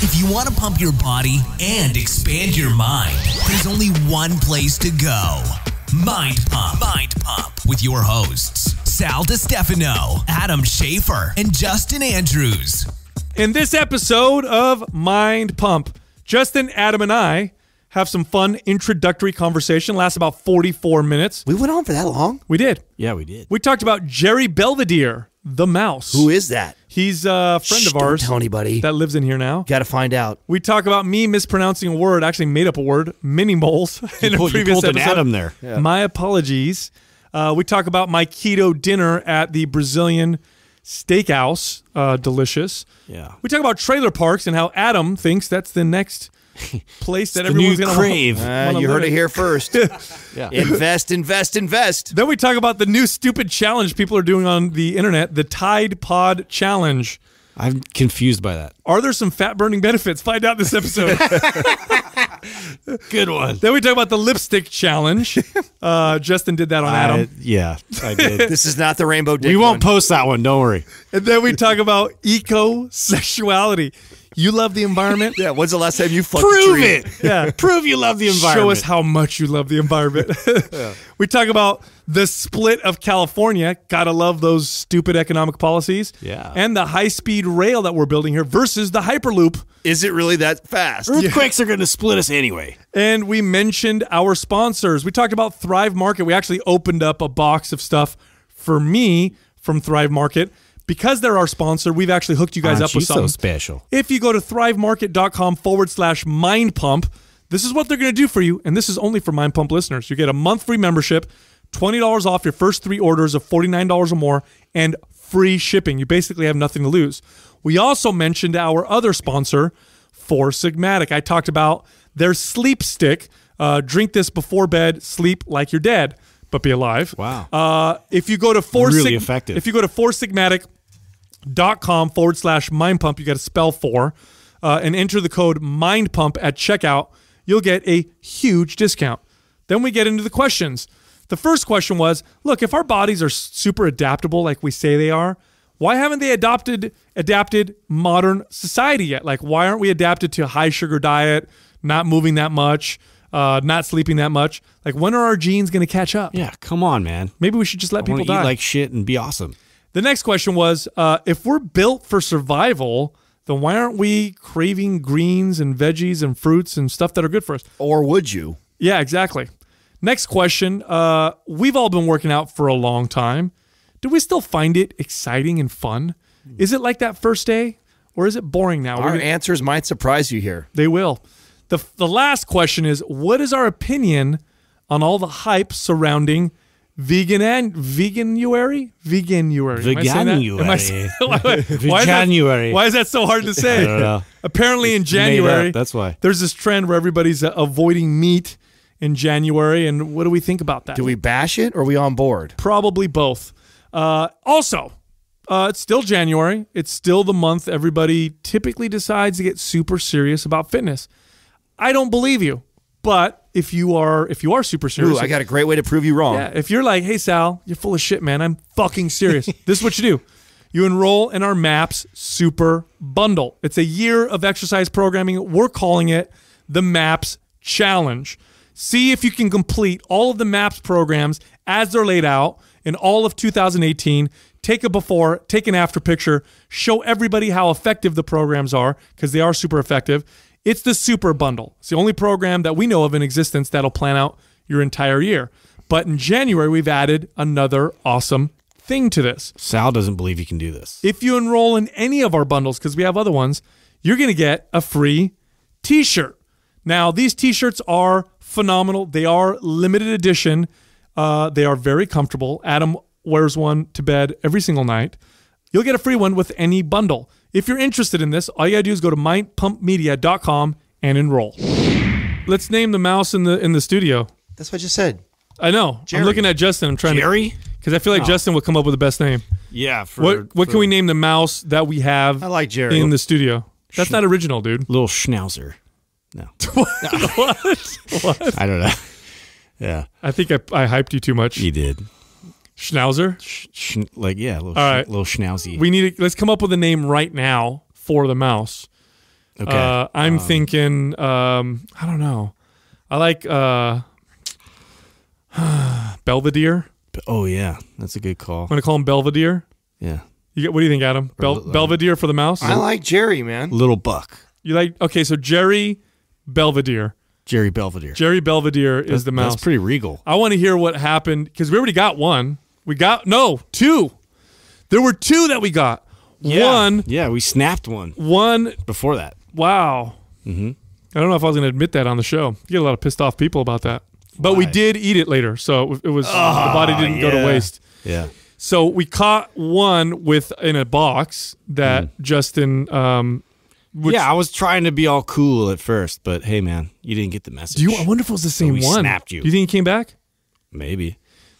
If you want to pump your body and expand your mind, there's only one place to go Mind Pump. Mind Pump with your hosts, Sal Stefano, Adam Schaefer, and Justin Andrews. In this episode of Mind Pump, Justin, Adam, and I have some fun introductory conversation. Lasts about 44 minutes. We went on for that long? We did. Yeah, we did. We talked about Jerry Belvedere, the mouse. Who is that? He's a friend Shh, of ours. Don't tell anybody. That lives in here now. Got to find out. We talk about me mispronouncing a word, actually made up a word, mini moles in pulled, a previous episode. Adam there. Yeah. My apologies. Uh, we talk about my keto dinner at the Brazilian steakhouse. Uh, delicious. Yeah. We talk about trailer parks and how Adam thinks that's the next place that everyone's going to crave. Uh, you heard it here first. yeah. Invest, invest, invest. Then we talk about the new stupid challenge people are doing on the internet, the Tide Pod Challenge. I'm confused by that. Are there some fat burning benefits? Find out this episode. Good one. Then we talk about the lipstick challenge. Uh, Justin did that on Adam. yeah, I did. this is not the rainbow. we won't one. post that one. Don't worry. And then we talk about eco sexuality. You love the environment? yeah. When's the last time you fucked Prove it. Yeah. Prove you love the environment. Show us how much you love the environment. yeah. We talk about the split of California. Gotta love those stupid economic policies. Yeah. And the high speed rail that we're building here versus the Hyperloop. Is it really that fast? Earthquakes yeah. are going to split us anyway. And we mentioned our sponsors. We talked about Thrive Market. We actually opened up a box of stuff for me from Thrive Market because they're our sponsor, we've actually hooked you guys Aren't up with something so special. If you go to thrivemarket.com forward slash mind pump, this is what they're going to do for you. And this is only for mind pump listeners. You get a month free membership, $20 off your first three orders of $49 or more, and free shipping. You basically have nothing to lose. We also mentioned our other sponsor, Four Sigmatic. I talked about their sleep stick. Uh, drink this before bed, sleep like you're dead but be alive. Wow. Uh, if you go to four really Sig- effective. If you go to four sigmatic dot com forward slash mind pump. You got to spell for uh, and enter the code mind pump at checkout. You'll get a huge discount. Then we get into the questions. The first question was look, if our bodies are super adaptable like we say they are, why haven't they adopted adapted modern society yet? Like, why aren't we adapted to a high sugar diet, not moving that much, uh, not sleeping that much? Like, when are our genes going to catch up? Yeah, come on, man. Maybe we should just let people die. like shit and be awesome. The next question was uh, if we're built for survival, then why aren't we craving greens and veggies and fruits and stuff that are good for us? Or would you? Yeah, exactly. Next question. Uh, we've all been working out for a long time. Do we still find it exciting and fun? Is it like that first day or is it boring now? Our gonna... answers might surprise you here. They will. The, the last question is what is our opinion on all the hype surrounding Vegan and veganuary, veganuary, veganuary, why, Why is that so hard to say? Apparently, in January, that's why there's this trend where everybody's uh, avoiding meat in January. And what do we think about that? Do we bash it or are we on board? Probably both. Uh, also, uh, it's still January. It's still the month everybody typically decides to get super serious about fitness. I don't believe you, but if you are if you are super serious. Ooh, I got a great way to prove you wrong. Yeah, if you're like, hey Sal, you're full of shit, man. I'm fucking serious. this is what you do. You enroll in our MAPS Super Bundle. It's a year of exercise programming. We're calling it the MAPS Challenge. See if you can complete all of the MAPS programs as they're laid out in all of 2018. Take a before, take an after picture, show everybody how effective the programs are because they are super effective it's the super bundle. It's the only program that we know of in existence that'll plan out your entire year. But in January, we've added another awesome thing to this. Sal doesn't believe you can do this. If you enroll in any of our bundles, because we have other ones, you're going to get a free t shirt. Now, these t shirts are phenomenal. They are limited edition, uh, they are very comfortable. Adam wears one to bed every single night. You'll get a free one with any bundle. If you're interested in this, all you gotta do is go to mindpumpmedia.com and enroll. Let's name the mouse in the in the studio. That's what I just said. I know. Jerry. I'm looking at Justin. I'm trying Jerry? to Jerry because I feel like oh. Justin will come up with the best name. Yeah. For, what what for, can we name the mouse that we have? I like Jerry in the studio. That's not original, dude. Little schnauzer. No. what? what? I don't know. Yeah. I think I, I hyped you too much. You did. Schnauzer. like yeah, a little, All right. little schnauzy. We need. To, let's come up with a name right now for the mouse. Okay. Uh, I'm um, thinking. Um, I don't know. I like uh, Belvedere. Oh yeah, that's a good call. I'm gonna call him Belvedere. Yeah. You get, what do you think, Adam? Bel- uh, Belvedere for the mouse. I like Jerry, man. Little Buck. You like okay? So Jerry Belvedere. Jerry Belvedere. Jerry Belvedere is that's, the mouse. That's pretty regal. I want to hear what happened because we already got one. We got no two. There were two that we got. Yeah. One. Yeah, we snapped one. One before that. Wow. Mm-hmm. I don't know if I was going to admit that on the show. You get a lot of pissed off people about that. But Why? we did eat it later, so it was oh, the ah, body didn't yeah. go to waste. Yeah. So we caught one with in a box that mm. Justin. Um, which, yeah, I was trying to be all cool at first, but hey, man, you didn't get the message. Do you? I wonder if it was the same so one. Snapped you. Do you think he came back? Maybe.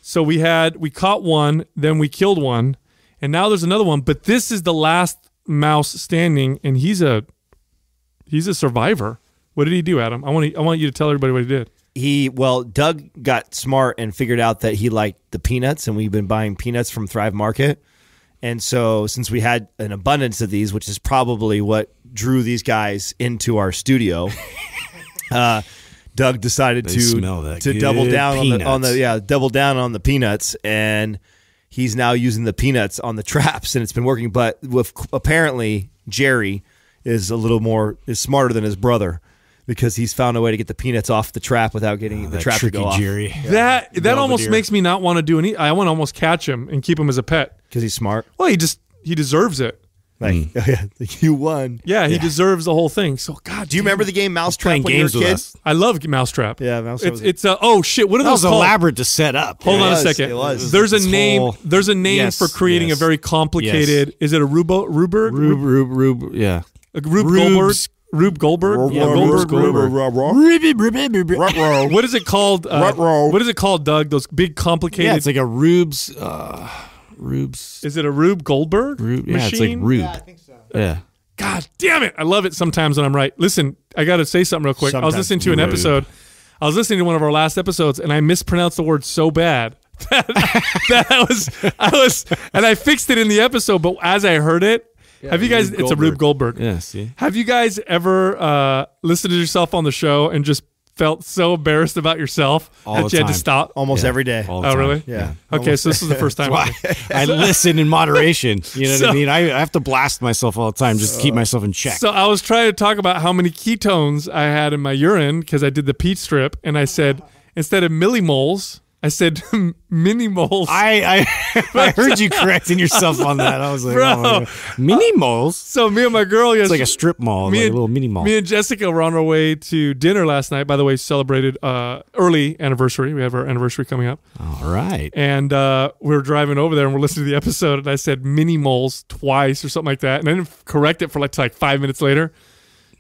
So we had we caught one, then we killed one, and now there's another one. But this is the last mouse standing, and he's a he's a survivor. What did he do, Adam? I want to, I want you to tell everybody what he did. He well, Doug got smart and figured out that he liked the peanuts, and we've been buying peanuts from Thrive Market. And so, since we had an abundance of these, which is probably what drew these guys into our studio, uh, Doug decided they to to double down on the, on the yeah double down on the peanuts, and he's now using the peanuts on the traps, and it's been working. But with apparently Jerry is a little more is smarter than his brother because he's found a way to get the peanuts off the trap without getting oh, the trap to go off. Jerry. Yeah. That that almost makes me not want to do any. I want to almost catch him and keep him as a pet because he's smart. Well, he just he deserves it. Like, mm. yeah, you won. Yeah, he yeah. deserves the whole thing. So, God, do you remember the game Mousetrap when games you were a kid? I love Mousetrap. Yeah, Mousetrap. It's, it's uh, oh shit, what are that those? Was called? elaborate to set up. Hold yeah, on was, a second. It was. There's a name. Whole... There's a name yes, for creating yes. a very complicated. Yes. Is it a Rubo Ruber? Rube Rube Rube. Yeah. Like Rube Goldberg. Rube Goldberg? Goldberg. Goldberg. What is it called? Uh, what is it called, Doug? Those big complicated. Yeah, it's like a Rube's. Uh, Rube's. Is it a Rube Goldberg? Rube, yeah, machine? it's like Rube. Yeah, I think so. Yeah. God damn it! I love it sometimes when I'm right. Listen, I got to say something real quick. Sometimes I was listening to an episode. I was listening to one of our last episodes, and I mispronounced the word so bad. that, that was, I was, and I fixed it in the episode. But as I heard it, yeah, have you guys? Rube it's Goldberg. a Rube Goldberg. Yeah. See. Have you guys ever uh, listened to yourself on the show and just felt so embarrassed about yourself All that you had to stop? Almost yeah. every day. All oh, really? Yeah. yeah. Okay, so this is the first time. I, I listen in moderation. You know so, what I mean? I, I, have to blast myself all the time just so, to keep myself in check. So I was trying to talk about how many ketones I had in my urine because I did the peat strip, and I said instead of millimoles, I said mini moles. I I, I, heard you correcting yourself on that. I was like, bro, oh mini uh, moles. So me and my girl, yes, it's like a strip mall, me like and, a little mini mall. Me and Jessica were on our way to dinner last night. By the way, celebrated uh, early anniversary. We have our anniversary coming up. All right. And uh, we were driving over there, and we're listening to the episode, and I said mini moles twice or something like that, and I didn't correct it for like, like five minutes later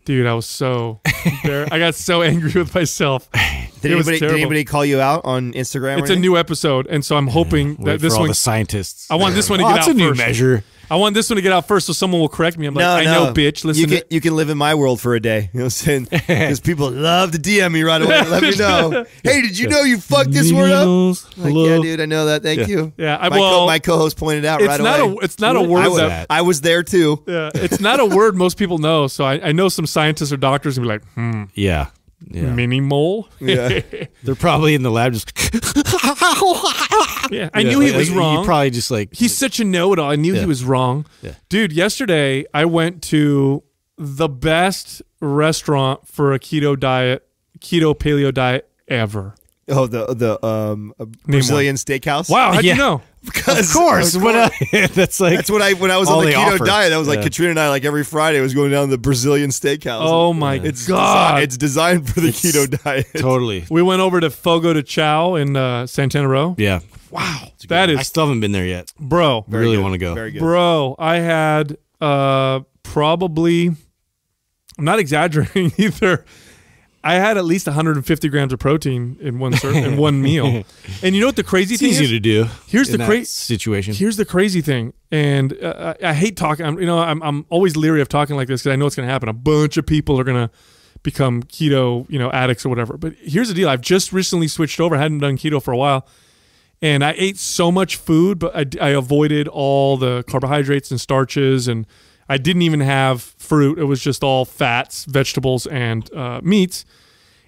dude, I was so I got so angry with myself. Did anybody, did anybody, call you out on Instagram? It's a new episode, and so I'm hoping yeah, that this one. all the scientists. I want this one to oh, get out a first. measure. I want this one to get out first, so someone will correct me. I'm like, no, I no. know, bitch. Listen, you can you can live in my world for a day. You know what I'm saying? Because people love to DM me right away. Let me know. hey, did you know you fucked this word up? Like, yeah, dude, I know that. Thank yeah. you. Yeah, I, my, well, co my co-host pointed out right not away. A, it's not a word. I was, that, I was there too. Yeah, it's not a word most people know. So I, I know some scientists or doctors and be like, hmm. Yeah, yeah. mini mole. yeah, they're probably in the lab just. yeah, I yeah, knew he like, was wrong. He probably just like he's such a know-it-all. I knew yeah. he was wrong. Yeah. dude. Yesterday I went to the best restaurant for a keto diet, keto paleo diet ever. Oh, the the um, uh, Brazilian steakhouse. Wow, how do you know? Because of course, I, that's like that's what I when I was on the keto offer. diet. that was like yeah. Katrina and I like every Friday was going down to the Brazilian steakhouse. Oh my it's god, desi it's designed for the it's keto diet. Totally. We went over to Fogo de Chao in uh, Santana Row. Yeah. Wow, that is. I still haven't been there yet, bro. Very really want to go. Very good, bro. I had uh, probably. I'm not exaggerating either. I had at least 150 grams of protein in one in one meal. And you know what the crazy it's thing easy is? to do. Here's the crazy situation. Here's the crazy thing, and uh, I, I, hate talking. I'm, you know, I'm, I'm always leery of talking like this because I know it's going to happen. A bunch of people are going to become keto, you know, addicts or whatever. But here's the deal: I've just recently switched over. I hadn't done keto for a while, and I ate so much food, but I, I avoided all the carbohydrates and starches and I didn't even have fruit. It was just all fats, vegetables, and uh, meats.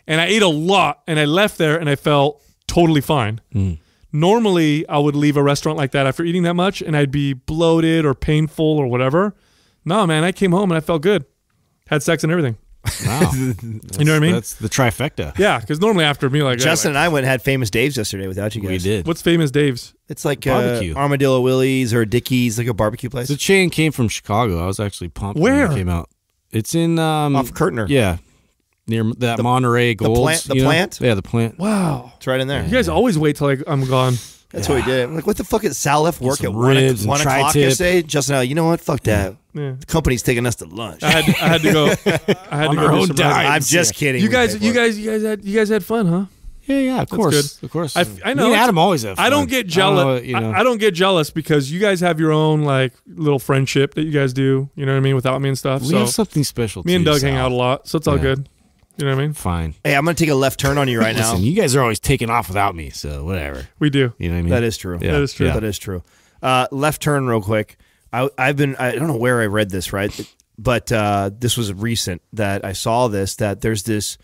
And I ate a lot and I left there and I felt totally fine. Mm. Normally, I would leave a restaurant like that after eating that much and I'd be bloated or painful or whatever. No, man, I came home and I felt good. Had sex and everything. Wow. you know what I mean? That's the trifecta. Yeah, because normally after me like Justin and I went and had Famous Dave's yesterday without you guys. We did. What's Famous Dave's? It's like uh, barbecue. Uh, Armadillo Willie's or Dickie's, like a barbecue place. The chain came from Chicago. I was actually pumped Where? when it came out. It's in um, off Curtner. Yeah, near that the, Monterey Gold. The plant. The plant? Yeah, the plant. Wow, it's right in there. You guys always wait till like, I'm gone. That's yeah. what we did. I'm like, what the fuck is Sal left work at one o'clock yesterday? Justin, uh, you know what? Fuck that. Yeah. The company's taking us to lunch. I had, I had to go. I had to go. Own dime. I'm just kidding. You guys, you guys, you guys had, you guys had fun, huh? Yeah, yeah, of course, of course. I, I know. Me Adam always have. Fun. I don't get jealous. I don't, know, you know. I, I don't, get jealous because you guys have your own like little friendship that you guys do. You know what I mean? Without me and stuff. We so. have something special. Me and Doug Sal. hang out a lot, so it's yeah. all good. You know what I mean? Fine. Hey, I'm going to take a left turn on you right now. Listen, you guys are always taking off without me, so whatever. We do. You know what I mean? That is true. Yeah. That is true. Yeah. That is true. Uh, left turn, real quick. I, I've been. I don't know where I read this, right? But uh, this was recent that I saw this. That there's this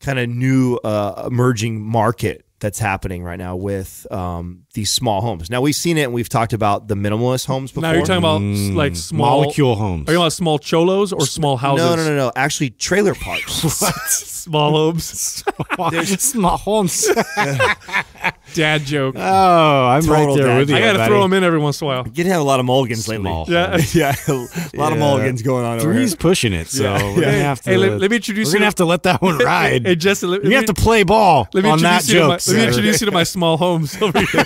kind of new uh, emerging market that's happening right now with um, these small homes. Now we've seen it, and we've talked about the minimalist homes before. Now you're talking about mm, like small molecule homes. Are you talking about small cholos or small houses? No, no, no, no. Actually, trailer parks. small homes. small, small homes. dad joke. Oh, I'm Total right there with you. I got to throw them in every once in a while. You have a lot of mulligans Silly. lately. Yeah, yeah, a lot yeah. of mulligans going on. Three's here. pushing it, so yeah. we're gonna have to. Hey, let, let me introduce. We're you gonna have to let that one ride. hey, Justin, let, you let me, have to play ball let me on that joke. My, let me introduce you to my small homes over here.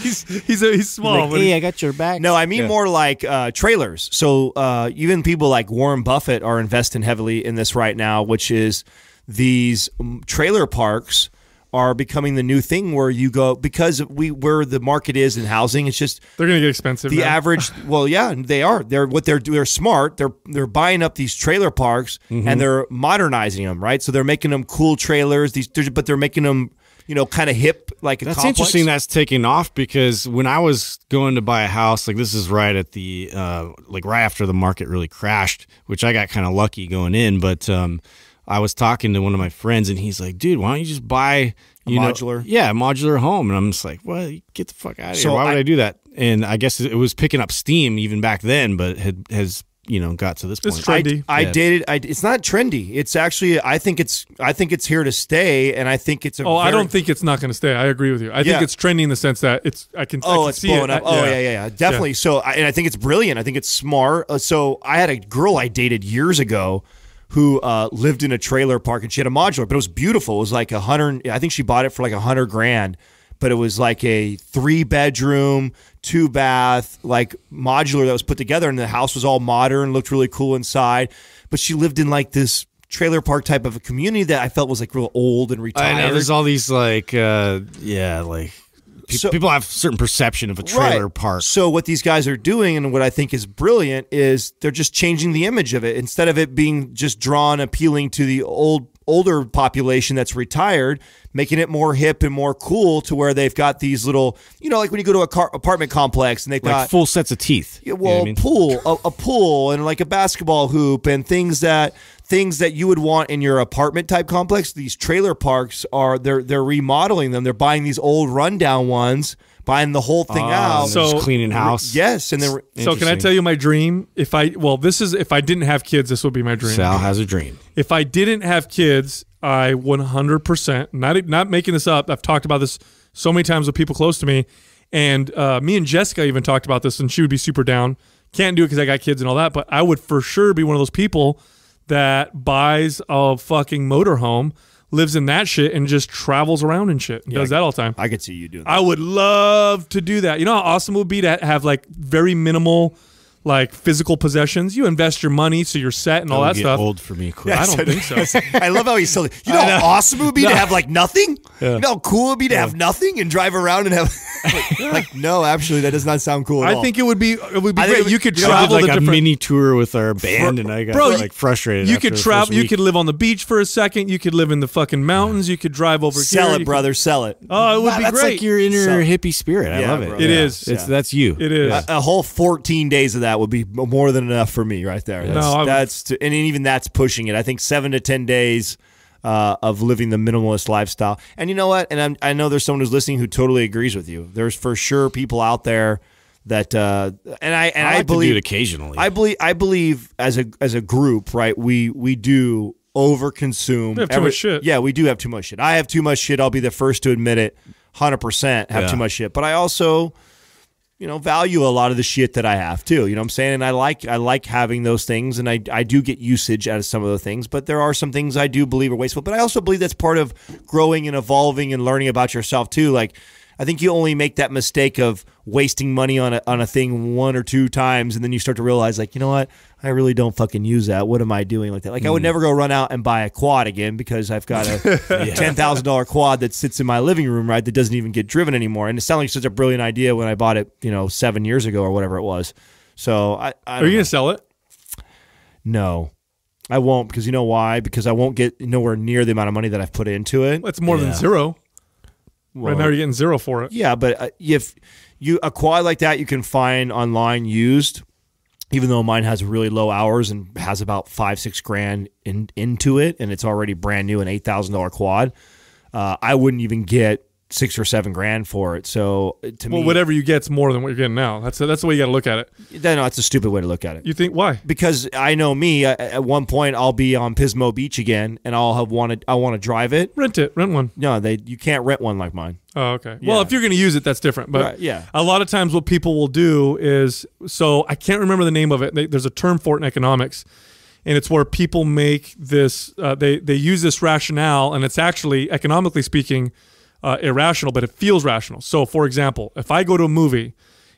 he's he's a, uh, he's small. Like, hey, I got your back. No, I mean more like uh, trailers. So uh, even people like Warren Buffett are investing heavily in this right now, which is these mm, trailer parks are becoming the new thing where you go because we where the market is in housing it's just they're going to get expensive the now. average well yeah they are they're what they're they're smart they're they're buying up these trailer parks mm-hmm. and they're modernizing them right so they're making them cool trailers these they're, but they're making them you know kind of hip like that's complex. interesting that's taking off because when i was going to buy a house like this is right at the uh like right after the market really crashed which i got kind of lucky going in but um I was talking to one of my friends and he's like, dude, why don't you just buy you a modular? Know, yeah, modular home. And I'm just like, well, get the fuck out of so here. Why would I do that? And I guess it was picking up steam even back then, but had, has you know got to this point. It's trendy. I, I dated. I, it's not trendy. It's actually. I think it's. I think it's here to stay, and I think it's. A oh, very, I don't think it's not going to stay. I agree with you. I yeah. think it's trendy in the sense that it's. I can. Oh, I can it's blowing it. up. Uh, oh, yeah, yeah, yeah. yeah. definitely. So, and I think it's brilliant. I think it's smart. Uh, so, I had a girl I dated years ago who uh, lived in a trailer park and she had a modular, but it was beautiful. It was like a hundred. I think she bought it for like a hundred grand, but it was like a three bedroom, two bath, like modular that was put together, and the house was all modern, looked really cool inside. But she lived in like this trailer park type of a community that I felt was like real old and retired. I know, there's all these like, uh, yeah, like so, people have certain perception of a trailer right. park. So what these guys are doing, and what I think is brilliant, is they're just changing the image of it. Instead of it being just drawn appealing to the old older population that's retired, making it more hip and more cool to where they've got these little, you know, like when you go to a car- apartment complex and they've like got full sets of teeth. Yeah, well, you know mean? pool, a, a pool, and like a basketball hoop, and things that things that you would want in your apartment type complex. These trailer parks are they're they're remodeling them. They're buying these old rundown ones buying the whole thing uh, out. So cleaning house. Yes, and then so can I tell you my dream? If I well, this is if I didn't have kids, this would be my dream. Sal has a dream. If I didn't have kids, I 100 percent not not making this up. I've talked about this so many times with people close to me, and uh, me and Jessica even talked about this, and she would be super down. Can't do it because I got kids and all that, but I would for sure be one of those people that buys a fucking motorhome lives in that shit and just travels around and shit. Yeah, does that all the time. I could see you doing that. I would love to do that. You know how awesome it would be to have like very minimal – like physical possessions. You invest your money, so you're set and all that, that stuff. Old for me, I don't think so. I love how he's silly. You know, know. how awesome it would be no. to have like nothing. Yeah. You know how cool it would be to yeah. have nothing and drive around and have like, like, no, actually, that does not sound cool. I all. think it would be. It would be I great. Would, you could you travel did, like a mini tour with our band, for, and I got bro, like frustrated. You could travel. You could live on the beach for a second. You could live in the fucking mountains. Yeah. You could drive over. Sell here, it, brother. sell it. Oh, it would be great. That's like your inner hippie spirit. I love it. It is. It's that's you. It is a whole 14 days of that that would be more than enough for me right there. That's, no, I'm, that's to, and even that's pushing it. I think seven to ten days. Uh, of living the minimalist lifestyle. And you know what? And I'm, i know there's someone who's listening who totally agrees with you. There's for sure people out there that uh, and I and I, like I believe occasionally. I believe I believe as a as a group, right? We we do overconsume. consume have too every, much shit. Yeah, we do have too much shit. I have too much shit. I'll be the first to admit it. Hundred percent have yeah. too much shit. But I also you know, value a lot of the shit that I have too. You know I'm saying? And I like I like having those things and I I do get usage out of some of the things, but there are some things I do believe are wasteful. But I also believe that's part of growing and evolving and learning about yourself too. Like I think you only make that mistake of wasting money on a, on a thing one or two times, and then you start to realize, like, you know what? I really don't fucking use that. What am I doing like that? Like, mm. I would mm. never go run out and buy a quad again because I've got a yeah. ten thousand dollar quad that sits in my living room, right? That doesn't even get driven anymore. And it sounded like such a brilliant idea when I bought it, you know, seven years ago or whatever it was. So, I, I are you gonna sell it? No. I won't because you know why? Because I won't get nowhere near the amount of money that I've put into it. Well, it's more yeah. than zero. Well, right now you're getting zero for it. Yeah, but uh, if you a quad like that, you can find online used. Even though mine has really low hours and has about five six grand in, into it, and it's already brand new, an eight thousand dollar quad, uh, I wouldn't even get six or seven grand for it. So uh, to well, me, whatever you get's more than what you're getting now. That's a, that's the way you got to look at it. No, that's a stupid way to look at it. You think why? Because I know me. at one point, I'll be on Pismo Beach again, and I'll have wanted. I want to drive it. Rent it. Rent one. No, they. You can't rent one like mine. Oh, okay. Yeah. Well, if you're going to use it, that's different. But right, yeah, a lot of times, what people will do is so I can't remember the name of it. there's a term for it in economics and it's where people make this uh, they they use this rationale and it's actually economically speaking uh, irrational, but it feels rational. So, for example, if I go to a movie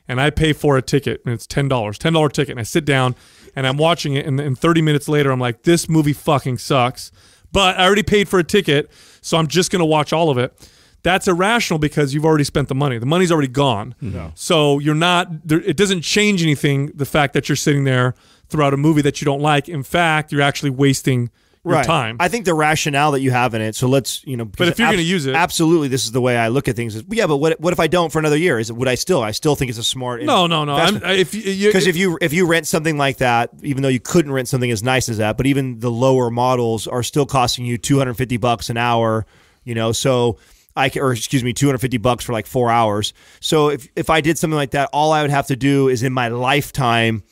and I pay for a ticket and it's $10, $10 ticket, and I sit down and I'm watching it, and, and 30 minutes later, I'm like, this movie fucking sucks, but I already paid for a ticket, so I'm just going to watch all of it that's irrational because you've already spent the money. The money's already gone. No. Mm-hmm. So you're not. It doesn't change anything. The fact that you're sitting there throughout a movie that you don't like. In fact, you're actually wasting right. time. I think the rationale that you have in it. So let's you know. But if you're going to use it, absolutely, this is the way I look at things. Is yeah, but what what if I don't for another year? Is would I still? I still think it's a smart. No, no, no. Because if, if you if you rent something like that, even though you couldn't rent something as nice as that, but even the lower models are still costing you 250 bucks an hour. You know, so. I or excuse me, 250 bucks for like four hours. So if, if I did something like that, all I would have to do is in my lifetime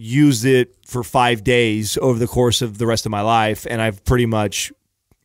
used it for five days over the course of the rest of my life, and I've pretty much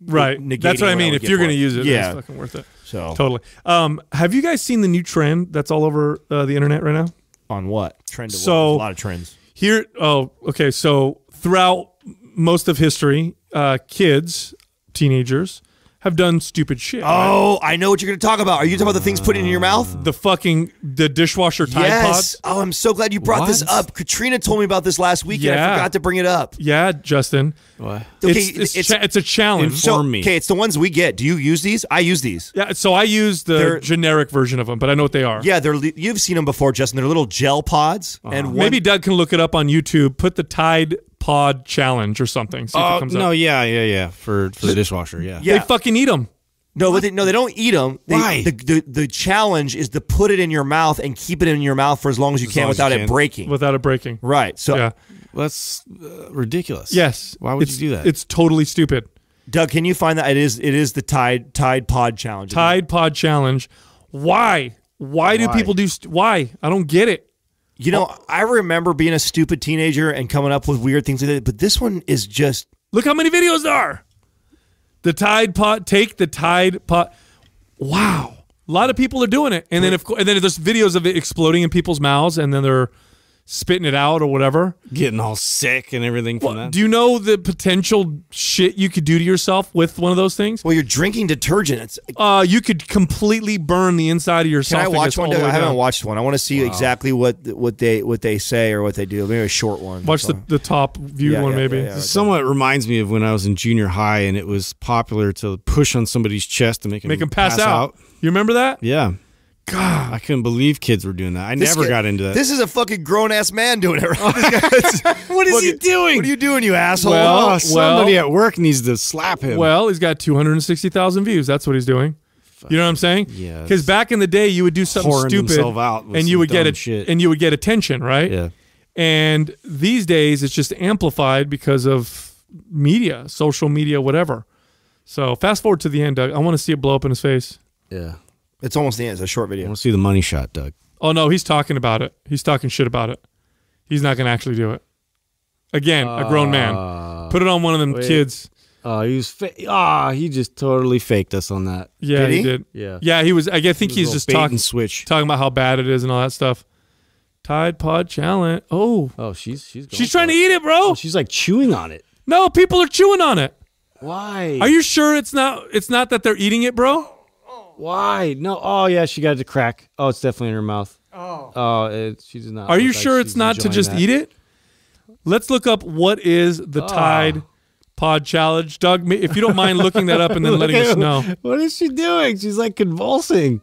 right. That's what I mean. I if you're going to use it, yeah, it's fucking worth it. So totally. Um, have you guys seen the new trend that's all over uh, the internet right now? On what trend? so what? a lot of trends here. Oh, okay. So throughout most of history, uh, kids, teenagers have done stupid shit. Oh, right? I know what you're going to talk about. Are you talking about the things put in your mouth? The fucking the dishwasher Tide yes. Pods? Oh, I'm so glad you brought what? this up. Katrina told me about this last week, yeah. and I forgot to bring it up. Yeah, Justin. What? Okay, it's, it's, it's, cha it's a challenge. Inform so, me. Okay, it's the ones we get. Do you use these? I use these. Yeah, so I use the they're, generic version of them, but I know what they are. Yeah, they're you've seen them before, Justin. They're little gel pods. Uh -huh. And one, maybe Doug can look it up on YouTube. Put the Tide pod challenge or something. See uh, no, yeah, yeah, yeah. For for the dishwasher, yeah. yeah. They fucking eat them. No, but they, no, they don't eat them. They, Why? The, the, the challenge is to put it in your mouth and keep it in your mouth for as long as you as can without you can. it breaking. Without it breaking. Right. So yeah. well, that's uh, ridiculous. Yes. Why would it's, you do that? It's totally stupid. Doug, can you find that it is it is the Tide Tide Pod challenge? Tide Pod challenge. Why? Why, why? do people do why? I don't get it. You know, oh. I remember being a stupid teenager and coming up with weird things like that, but this one is just Look how many videos there are. The Tide Pot, take the Tide Pot. Wow. A lot of people are doing it. And then and then there's videos of it exploding in people's mouths and then they're spitting it out or whatever. Getting all sick and everything from well, that. Do you know the potential shit you could do to yourself with one of those things? Well, you're drinking detergent. It's uh, you could completely burn the inside of your. Can I watch one? I haven't watched one. I want to see wow. exactly what what they what they say or what they do. Maybe a short one. Watch the, the top viewed yeah, one, yeah, maybe. Yeah, somewhat okay. reminds me of when I was in junior high and it was popular to push on somebody's chest to make them make them pass, pass out. out. You remember that? Yeah. God, I couldn't believe kids were doing that. I never got into that. This is a fucking grown ass man doing it. Right? what is Look, he doing? What are you doing, you asshole? Well, oh, somebody well, at work needs to slap him. Well, he's got two hundred and sixty thousand views. That's what he's doing. Fuck. You know what I'm saying? Yeah. Because back in the day, you would do something stupid, and you would get it, shit. and you would get attention, right? Yeah. And these days, it's just amplified because of media, social media, whatever. So fast forward to the end, Doug. I want to see it blow up in his face. Yeah. It's almost the end. It's a short video. I want to see the money shot, Doug. Oh no, he's talking about it. He's talking shit about it. He's not going to actually do it. Again, a grown man. Ah. Put it on one of them wait. kids. Oh, he was fa- ah, he just totally faked us on that. Yeah, did he? he? did. Yeah, yeah, he was. I think was he's just talking switch, talking about how bad it is and all that stuff. Tide Pod Challenge. Oh, oh, she's she's she's trying it. to eat it, bro. Oh, she's like chewing on it. No, people are chewing on it. Why? Are you sure it's not it's not that they're eating it, bro? Why? No. Oh yeah, she got it to crack. Oh, it's definitely in her mouth. Oh. Oh, it, she does not. Are you like sure it's not to just that. eat it? Let's look up what is the oh. Tide Pod Challenge, Doug. If you don't mind looking that up and then letting us know. What is she doing? She's like convulsing,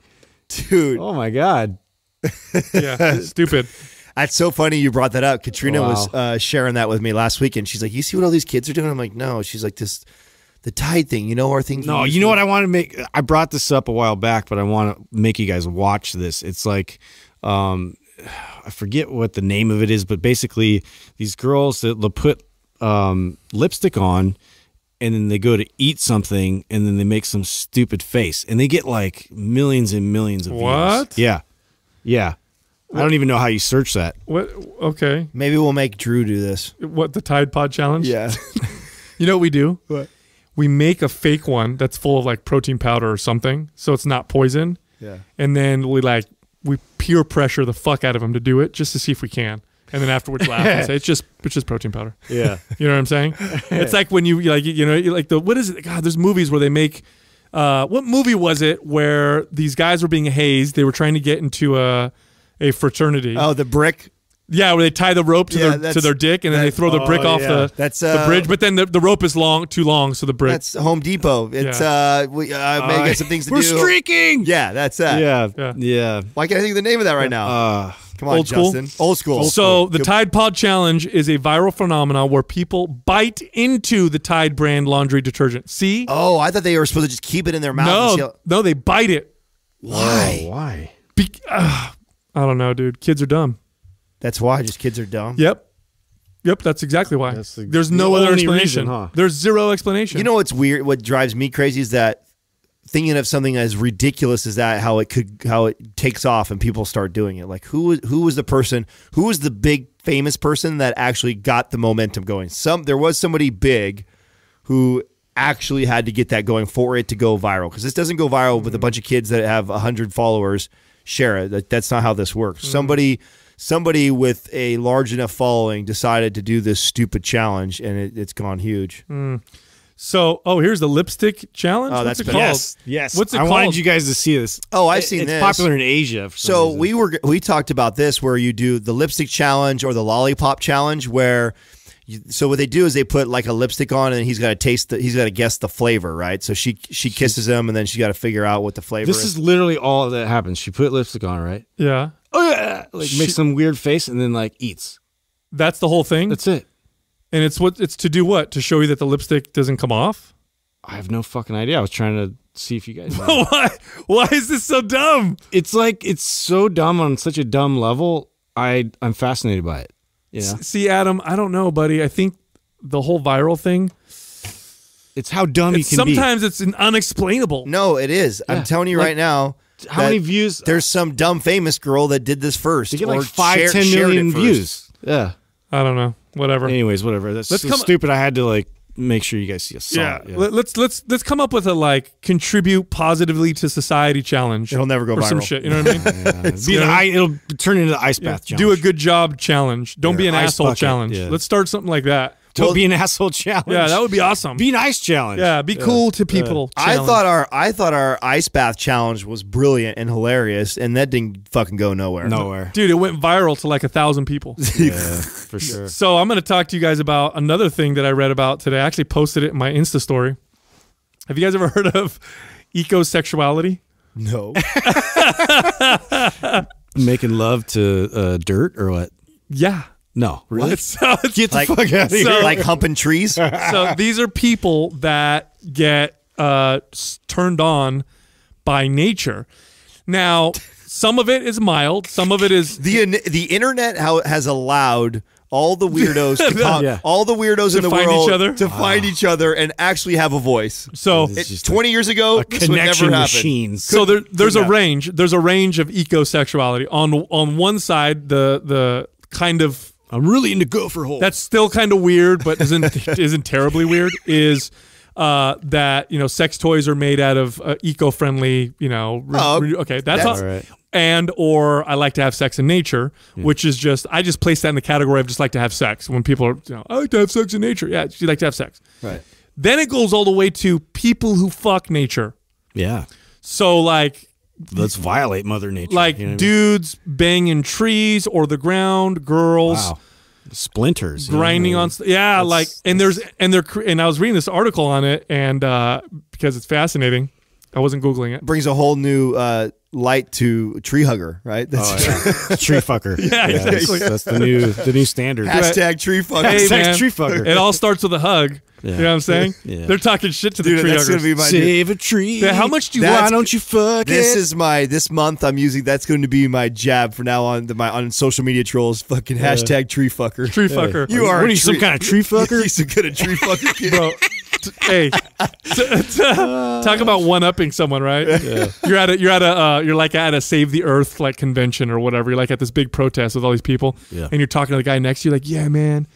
dude. Oh my god. yeah, stupid. That's so funny you brought that up. Katrina wow. was uh, sharing that with me last week, and she's like, "You see what all these kids are doing?" I'm like, "No." She's like, "This the tide thing, you know, or things. No, you know what I want to make. I brought this up a while back, but I want to make you guys watch this. It's like, um, I forget what the name of it is, but basically, these girls that put um, lipstick on, and then they go to eat something, and then they make some stupid face, and they get like millions and millions of what? Views. Yeah, yeah. I don't even know how you search that. What? Okay. Maybe we'll make Drew do this. What the Tide Pod challenge? Yeah. you know what we do? What? we make a fake one that's full of like protein powder or something, so it's not poison. Yeah. And then we like we peer pressure the fuck out of him to do it just to see if we can. And then afterwards laugh and say it's just it's just protein powder. Yeah. you know what I'm saying? It's like when you like you know like the what is it? God, there's movies where they make uh, what movie was it where these guys were being hazed? They were trying to get into a a fraternity. Oh, the brick yeah, where they tie the rope to yeah, their to their dick and then they throw the brick oh, off yeah. the that's uh, the bridge, uh, but then the, the rope is long too long, so the brick. That's Home Depot. It's yeah. uh, we uh, may uh, get some things to we're do. We're streaking. Yeah, that. Yeah, yeah, yeah. Why can't I think of the name of that right now? Uh, Come on, old school. Justin. Old school. Old so school. the Tide Pod Challenge is a viral phenomenon where people bite into the Tide brand laundry detergent. See? Oh, I thought they were supposed to just keep it in their mouth. No, no, they bite it. Why? Oh, why? Be uh, I don't know, dude. Kids are dumb. That's why just kids are dumb. Yep. Yep, that's exactly why. That's the, There's no the other explanation. Reason, huh? There's zero explanation. You know what's weird? What drives me crazy is that thinking of something as ridiculous as that, how it could, how it takes off and people start doing it. Like who was who was the person? Who was the big famous person that actually got the momentum going? Some there was somebody big who actually had to get that going for it to go viral because this doesn't go viral mm -hmm. with a mm. bunch of kids that have hundred followers share it. That, that's not how this works. Mm -hmm. Somebody somebody with a large enough following decided to do this stupid challenge, and it, has gone huge. Mm. So, oh, here's the lipstick challenge. Oh, What's that's it called? yes, yes. What's it I called? wanted you guys to see this. Oh, I've it, seen it's this. popular in Asia. So we were we talked about this where you do the lipstick challenge or the lollipop challenge where. so what they do is they put like a lipstick on, and he's got to taste the he's got to guess the flavor, right? So she she kisses him, and then she got to figure out what the flavor. This is. is literally all that happens. She put lipstick on, right? Yeah like makes some weird face and then like eats. That's the whole thing. That's it. And it's what it's to do what to show you that the lipstick doesn't come off. I have no fucking idea. I was trying to see if you guys. Why? Why is this so dumb? It's like it's so dumb on such a dumb level. I I'm fascinated by it. Yeah. See, Adam, I don't know, buddy. I think the whole viral thing. It's how dumb it's, you can sometimes be. Sometimes it's an unexplainable. No, it is. Yeah. I'm telling you like, right now how many views? There's some dumb famous girl that did this first. They get like five, share, ten million views. Yeah, I don't know. Whatever. Anyways, whatever. That's Let's so come, stupid. I had to like make sure you guys see a song. Yeah. yeah. Let's let's let's come up with a like contribute positively to society challenge. It'll never go viral. Some shit. You know what I mean? yeah. Be I, it'll turn into the ice yeah. bath. Challenge. Do a good job challenge. Don't be an asshole bucket. challenge. Let's start something like that. Don't well, be an asshole challenge. Yeah, that would be awesome. Be nice challenge. Yeah, be yeah. cool to people. Yeah. I thought our I thought our ice bath challenge was brilliant and hilarious, and that didn't fucking go nowhere. Nowhere, dude. It went viral to like a thousand people. yeah, for sure. So I'm gonna talk to you guys about another thing that I read about today. I actually posted it in my Insta story. Have you guys ever heard of ecosexuality? No. Making love to uh, dirt or what? Yeah. No, really. So, Get the like, fuck out of here! like humping trees. so these are people that get uh, turned on by nature. Now, some of it is mild. Some of it is the the internet has allowed all the weirdos yeah. all the weirdos to in the world to wow. find ah. each other and actually have a voice. So it, 20 years ago, a this connection would never happen. so there, there's a range. There's a range of eco sexuality. On on one side, the the kind of I'm really into gopher holes. That's still kind of weird, but isn't isn't terribly weird. Is uh, that you know sex toys are made out of uh, eco-friendly you know oh, okay that's, that's all right and or I like to have sex in nature, yeah. which is just I just place that in the category of just like to have sex. When people are, you know, I like to have sex in nature. Yeah, she like to have sex. Right. Then it goes all the way to people who fuck nature. Yeah. So like let's violate Mother Nature. Like you know dudes I mean? banging trees or the ground, girls. Wow. Splinters grinding you know, on, yeah, like and there's and they're and I was reading this article on it and uh, because it's fascinating, I wasn't googling it. Brings a whole new uh, light to tree hugger, right? Oh, that's oh, yeah. tree fucker. Yeah, yeah exactly. that's, that's, the new the new standard. Hashtag tree fucker. Hey, Hashtag man, tree fucker. It all starts with a hug. Yeah. You know what I'm saying? Yeah. They're talking shit to the tree that's huggers. be my Save a tree. how much do you? That's, why don't you fuck This is my this month. I'm using that's going to be my jab for now on the, my on social media trolls. Fucking hashtag tree fucker. Tree fucker. You are. What are you, some kind of tree fucker? He's some kind of tree fucker, bro hey, talk about one upping someone, right? Yeah. You're at a you're at a uh, you're like at a save the earth like convention or whatever. You're like at this big protest with all these people, yeah. and you're talking to the guy next to you, like, yeah, man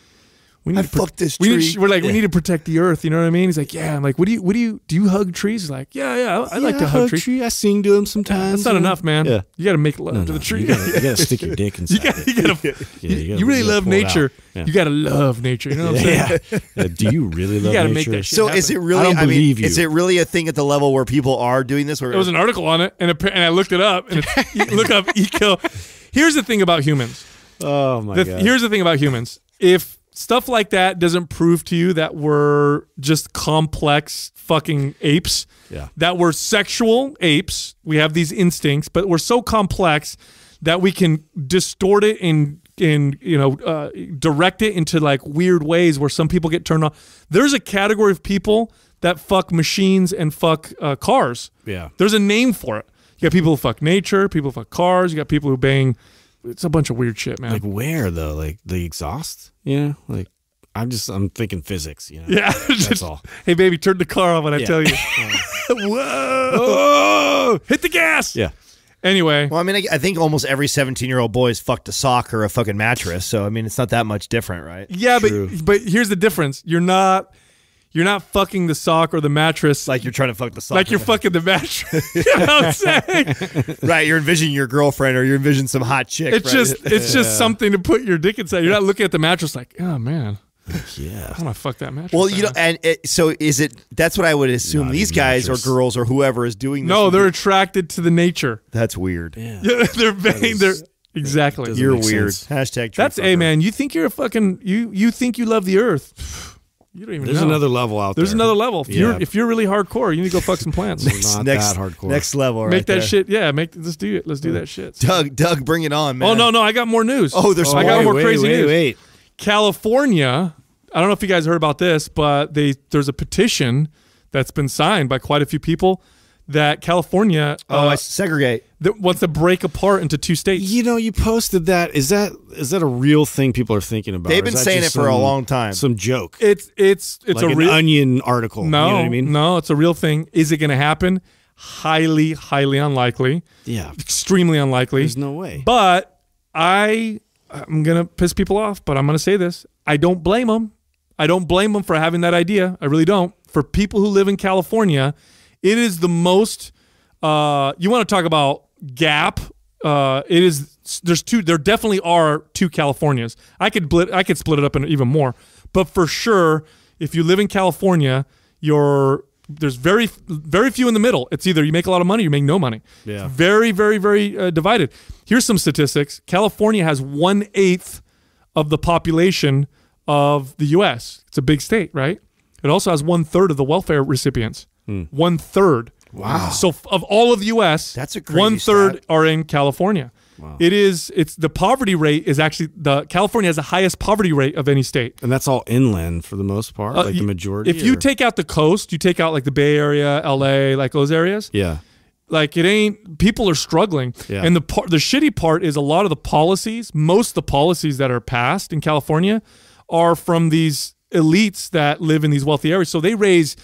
we need I to fuck this we tree. we're like, yeah. we need to protect the earth. You know what I mean? He's like, yeah. I'm like, what do you, what do you, do you hug trees? He's like, yeah, yeah. I, I yeah, like to I hug, trees. Tree. I sing to them sometimes. That's not enough, man. Yeah. You got to make love no, no, to the tree. You got to stick your dick inside. you got you to, you, you, really love nature. You got to love nature. You know what I'm saying? Yeah. do you really love you gotta nature? Make that shit so happen. is it really, I, don't I mean, is it really a thing at the level where people are doing this? Where there was an article on it and, and I looked it up and look up eco. Here's the thing about humans. Oh my God. Here's the thing about humans. If stuff like that doesn't prove to you that we're just complex fucking apes. Yeah. That we're sexual apes. We have these instincts, but we're so complex that we can distort it and and you know uh, direct it into like weird ways where some people get turned off. There's a category of people that fuck machines and fuck uh, cars. Yeah. There's a name for it. You got people who fuck nature, people who fuck cars. You got people who bang it's a bunch of weird shit, man. Like where though? Like the exhaust? Yeah. Like I'm just I'm thinking physics, you know. Yeah. That's all. Hey baby, turn the car on when yeah. I tell you. Whoa. Whoa! Hit the gas. Yeah. Anyway. Well, I mean, I, I think almost every 17 year old boy has fucked a sock or a fucking mattress. So, I mean, it's not that much different, right? Yeah, True. but but here's the difference. You're not you're not fucking the sock or the mattress. Like you're trying to fuck the sock. Like you're fucking the mattress. you know what I'm saying? right. You're envisioning your girlfriend or you're envisioning some hot chick. It's right? just it's yeah. just something to put your dick inside. You're not looking at the mattress like, oh man. Yeah. How gonna fuck that mattress? Well, you know, and it, so is it? That's what I would assume. Not these guys mattress. or girls or whoever is doing. this. No, they're attracted to the nature. That's weird. Yeah, yeah they're vain. They're exactly. You're weird. Sense. Hashtag. That's a man. You think you're a fucking you? You think you love the earth? You don't even There's know. another level out There's there. There's another level. If, yeah. you're, if you're really hardcore, you need to go fuck some plants. next, next, hardcore. Next level. Make that there. shit. Yeah, make let's do it. Let's do that shit. Doug, Doug, bring it on, oh, man. Oh no, no, I got more news. Oh, there's. Oh, I got wait, more wait, crazy wait, news. Wait, California. I don't know if you guys heard about this, but they there's a petition that's been signed by quite a few people that California oh uh, I segregate that wants to break apart into two states. You know, you posted that. Is that is that a real thing people are thinking about? They've been saying it for some, a long time. Some joke. It's it's it's like a real onion article. No, you know I mean, no, it's a real thing. Is it going to happen? Highly, highly unlikely. Yeah, extremely unlikely. There's no way. But I I'm gonna piss people off, but I'm gonna say this. I don't blame them. I don't blame them for having that idea. I really don't. For people who live in California it is the most. Uh, you want to talk about gap? Uh, it is. There's two. There definitely are two Californias. I could I could split it up in even more. But for sure, if you live in California, you're there's very very few in the middle. It's either you make a lot of money, you make no money. Yeah. It's very very very uh, divided. Here's some statistics. California has one eighth of the population of the U.S. It's a big state, right? It also has one third of the welfare recipients. Hmm. One third. Wow. So of all of the U.S., that's a one third stat. are in California. Wow. It is. It's the poverty rate is actually the California has the highest poverty rate of any state, and that's all inland for the most part, uh, like the majority. If or? you take out the coast, you take out like the Bay Area, L.A., like those areas. Yeah. Like it ain't. People are struggling, yeah. and the part, the shitty part is a lot of the policies. Most the policies that are passed in California are from these elites that live in these wealthy areas. So they raise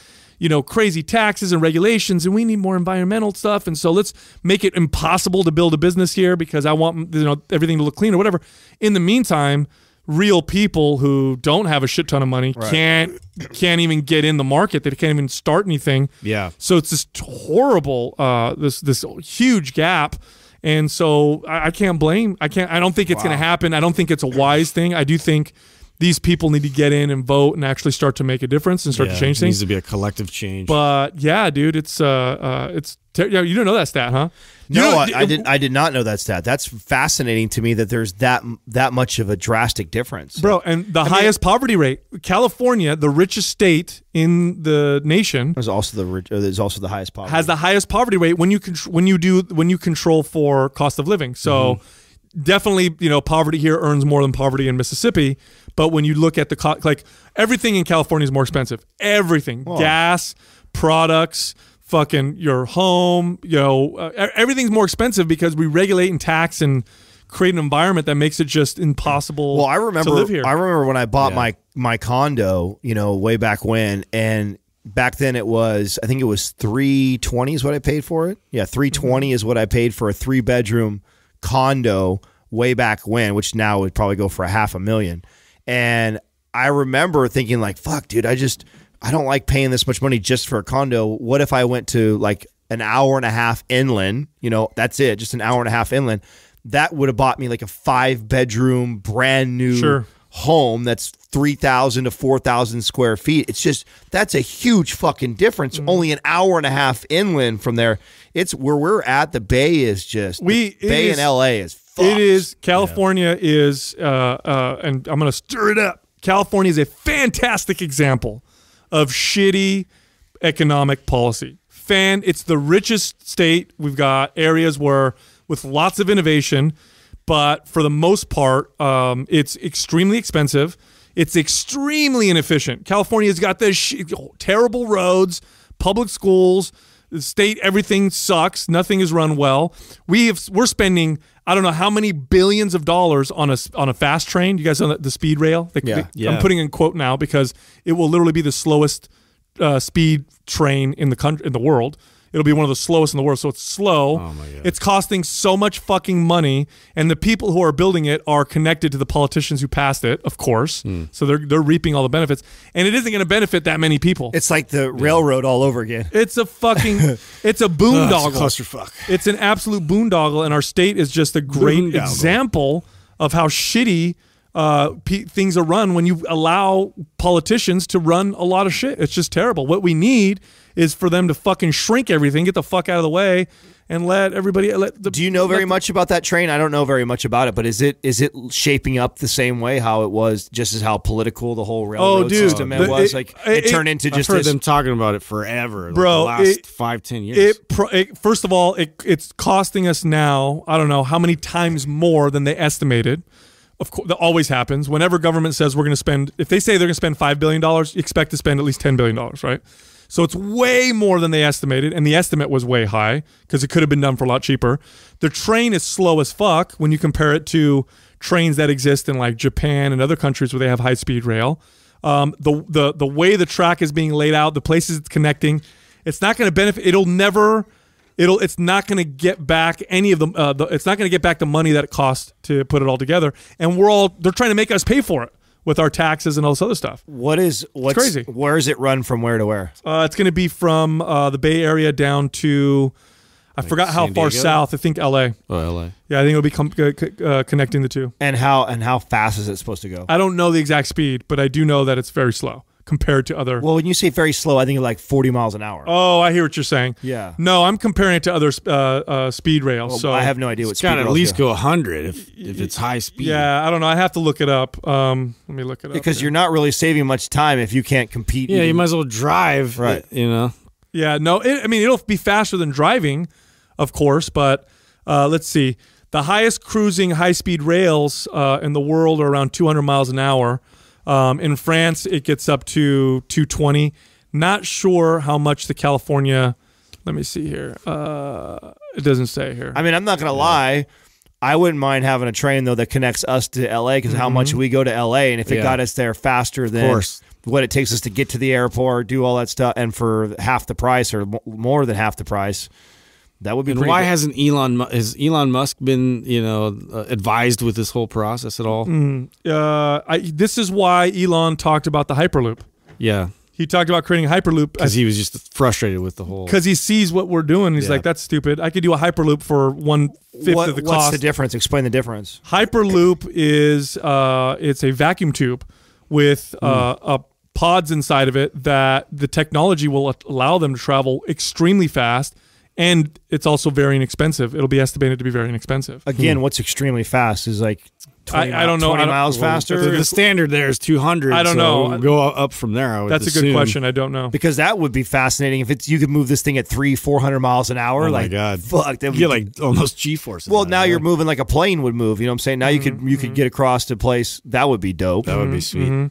you know, crazy taxes and regulations, and we need more environmental stuff. And so let's make it impossible to build a business here because I want you know everything to look clean or whatever. In the meantime, real people who don't have a shit ton of money right. can't can't even get in the market. They can't even start anything. Yeah. So it's this horrible, uh, this this huge gap. And so I, can't blame. I can't. I don't think it's wow. going to happen. I don't think it's a wise thing. I do think these people need to get in and vote and actually start to make a difference and start yeah, to change things. Needs to be a collective change. But yeah, dude, it's uh, uh it's ter- yeah, you don't know that stat, huh? You no, I, I did. I did not know that stat. That's fascinating to me that there's that that much of a drastic difference, bro. And the I highest mean, poverty rate, California, the richest state in the nation, is also the rich, is also the highest poverty has the highest poverty rate when you when you do when you control for cost of living. So. Mm -hmm. Definitely, you know, poverty here earns more than poverty in Mississippi. But when you look at the cost, like everything in California is more expensive. Everything, oh. gas, products, fucking your home, you know, uh, everything's more expensive because we regulate and tax and create an environment that makes it just impossible. Well, I remember, I remember when I bought yeah. my my condo, you know, way back when, and back then it was, I think it was three twenty is what I paid for it. Yeah, three twenty mm -hmm. is what I paid for a three bedroom condo way back when, which now would probably go for a half a million. And I remember thinking like, fuck, dude, I just I don't like paying this much money just for a condo. What if I went to like an hour and a half inland? You know, that's it, just an hour and a half inland. That would have bought me like a five bedroom, brand new sure. home that's three thousand to four thousand square feet. It's just that's a huge fucking difference. Mm-hmm. Only an hour and a half inland from there. It's where we're at. The bay is just we the bay is, in LA is it is. California yeah. is, uh, uh, and I'm going to stir it up. California is a fantastic example of shitty economic policy. Fan, it's the richest state. We've got areas where with lots of innovation, but for the most part, um, it's extremely expensive. It's extremely inefficient. California's got this terrible roads, public schools, the state everything sucks. Nothing is run well. We have, we're spending I don't know how many billions of dollars on a on a fast train. You guys on the, the speed rail? The, yeah. The, yeah. I'm putting in quote now because it will literally be the slowest uh, speed train in the country in the world it'll be one of the slowest in the world. So it's slow. Oh my God. It's costing so much fucking money, and the people who are building it are connected to the politicians who passed it, of course. Mm. So they're they're reaping all the benefits, and it isn't going to benefit that many people. It's like the yeah. railroad all over again. It's a fucking, it's a boondoggle. oh, it's, a clusterfuck. it's an absolute boondoggle, and our state is just a great boondoggle. example of how shitty uh, things are run when you allow politicians to run a lot of shit. It's just terrible. What we need is for them to fucking shrink everything, get the fuck out of the way, and let everybody. Let the, Do you know very much about that train? I don't know very much about it, but is it is it shaping up the same way how it was, just as how political the whole railroad oh, dude, system the, was? It, like it, it, turned into just. I've heard this, them talking about it forever, bro. Like last it, five ten years. It, first of all, it it's costing us now. I don't know how many times more than they estimated of course, that always happens. Whenever government says we're going to spend, if they say they're going to spend five billion dollars, expect to spend at least ten billion dollars, right? So it's way more than they estimated, and the estimate was way high because it could have been done for a lot cheaper. The train is slow as fuck when you compare it to trains that exist in like Japan and other countries where they have high speed rail. Um, the the the way the track is being laid out, the places it's connecting, it's not going to benefit. It'll never. It'll. It's not going to get back any of the, uh, the It's not going to get back the money that it cost to put it all together. And we're all. They're trying to make us pay for it with our taxes and all this other stuff. What is what's it's crazy? Where is it run from where to where? Uh, it's going to be from uh, the Bay Area down to I like forgot San how far Diego? south. I think L.A. Oh, L.A. Yeah, I think it'll be uh, uh, connecting the two. And how and how fast is it supposed to go? I don't know the exact speed, but I do know that it's very slow compared to other. Well, when you say very slow, I think like 40 miles an hour. Oh, I hear what you're saying. Yeah. No, I'm comparing it to other uh, uh, speed rails. Well, so I have no idea what speed rails. at least do. go 100 if, if it's high speed. Yeah, I don't know. I have to look it up. Um, let me look it up. Because here. you're not really saving much time if you can't compete. Yeah, you might as well drive. Right. You know. Yeah. No. It, I mean, it'll be faster than driving, of course. But uh, let's see. The highest cruising high-speed rails uh, in the world are around 200 miles an hour. Um, in France, it gets up to 220. Not sure how much the California. Let me see here. Uh, it doesn't say here. I mean, I'm not gonna lie. I wouldn't mind having a train though that connects us to LA because mm -hmm. how much mm-hmm. we go to LA, and if it yeah. got us there faster than what it takes us to get to the airport, do all that stuff, and for half the price or more than half the price, that would be. why hasn't Elon has Elon Musk been you know uh, advised with this whole process at all? Mm, uh, I, this is why Elon talked about the Hyperloop. Yeah, he talked about creating a Hyperloop because he was just frustrated with the whole. Because he sees what we're doing, he's yeah. like, "That's stupid. I could do a Hyperloop for one fifth what, of the cost." What's the difference? Explain the difference. Hyperloop is uh, it's a vacuum tube with mm. uh, a pods inside of it that the technology will allow them to travel extremely fast and it's also very inexpensive. It'll be estimated to be very inexpensive. Again, hmm. what's extremely fast is like 20, I, I, don't know. 20 I don't, miles faster. The, the, standard there is 200. I don't so know. Go up from there. that's assume. a good question. I don't know because that would be fascinating if it's you could move this thing at three, four hundred miles an hour. Oh like, God, fuck, that would get like almost G-force. Well, now hour. you're moving like a plane would move. You know what I'm saying? Now mm -hmm. you could mm-hmm. you could mm-hmm. get across to place. That would be dope. That would be mm-hmm. sweet. Mm -hmm.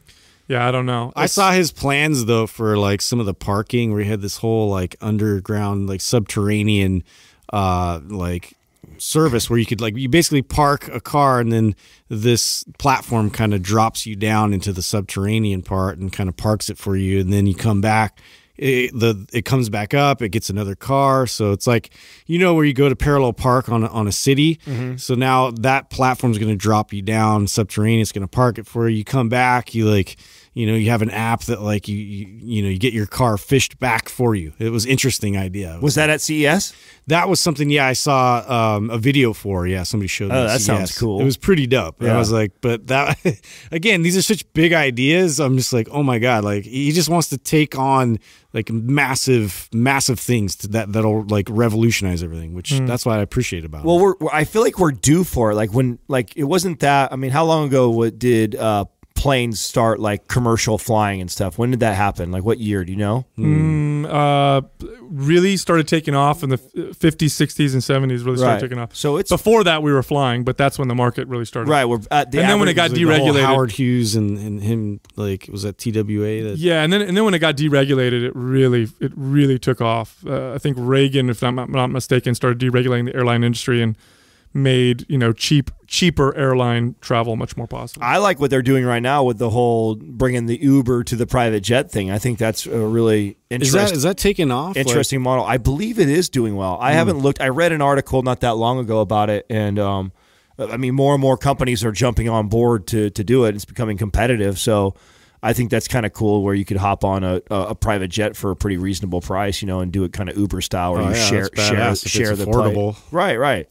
Yeah, I don't know. I it's, saw his plans though for like some of the parking where he had this whole like underground, like subterranean, uh, like service where you could like you basically park a car and then this platform kind of drops you down into the subterranean part and kind of parks it for you and then you come back it, the it comes back up it gets another car so it's like you know where you go to parallel park on a, on a city mm -hmm. so now that platform's going to drop you down subterranean it's going to park it for you you come back you like you know you have an app that like you, you you, know you get your car fished back for you it was interesting idea was that at ces that was something yeah i saw um, a video for yeah somebody showed oh, that CES. sounds cool it was pretty dope yeah. i was like but that again these are such big ideas i'm just like oh my god like he just wants to take on like massive massive things that that'll like revolutionize everything which mm. that's what i appreciate about well, it well we're i feel like we're due for it like when like it wasn't that i mean how long ago did uh planes start like commercial flying and stuff? When did that happen? Like what year? Do you know? Hmm. Mm, uh, really started taking off in the 50s, 60s, and 70s. Really started right. taking off. So it's before that we were flying, but that's when the market really started. Right. We're at the and then when it got deregulated, Howard Hughes and, and him like was that TWA? That yeah, and then and then when it got deregulated, it really it really took off. Uh, I think Reagan, if I'm not, not mistaken, started deregulating the airline industry and made you know cheap cheaper airline travel much more possible. I like what they're doing right now with the whole bringing the Uber to the private jet thing. I think that's a really interesting. Is that, is that taking off? Interesting like? model. I believe it is doing well. I mm. haven't looked. I read an article not that long ago about it, and um, I mean more and more companies are jumping on board to to do it. It's becoming competitive, so. I think that's kind of cool where you could hop on a, a private jet for a pretty reasonable price, you know, and do it kind of Uber style where oh, you yeah, share share, share the portable. Right, right.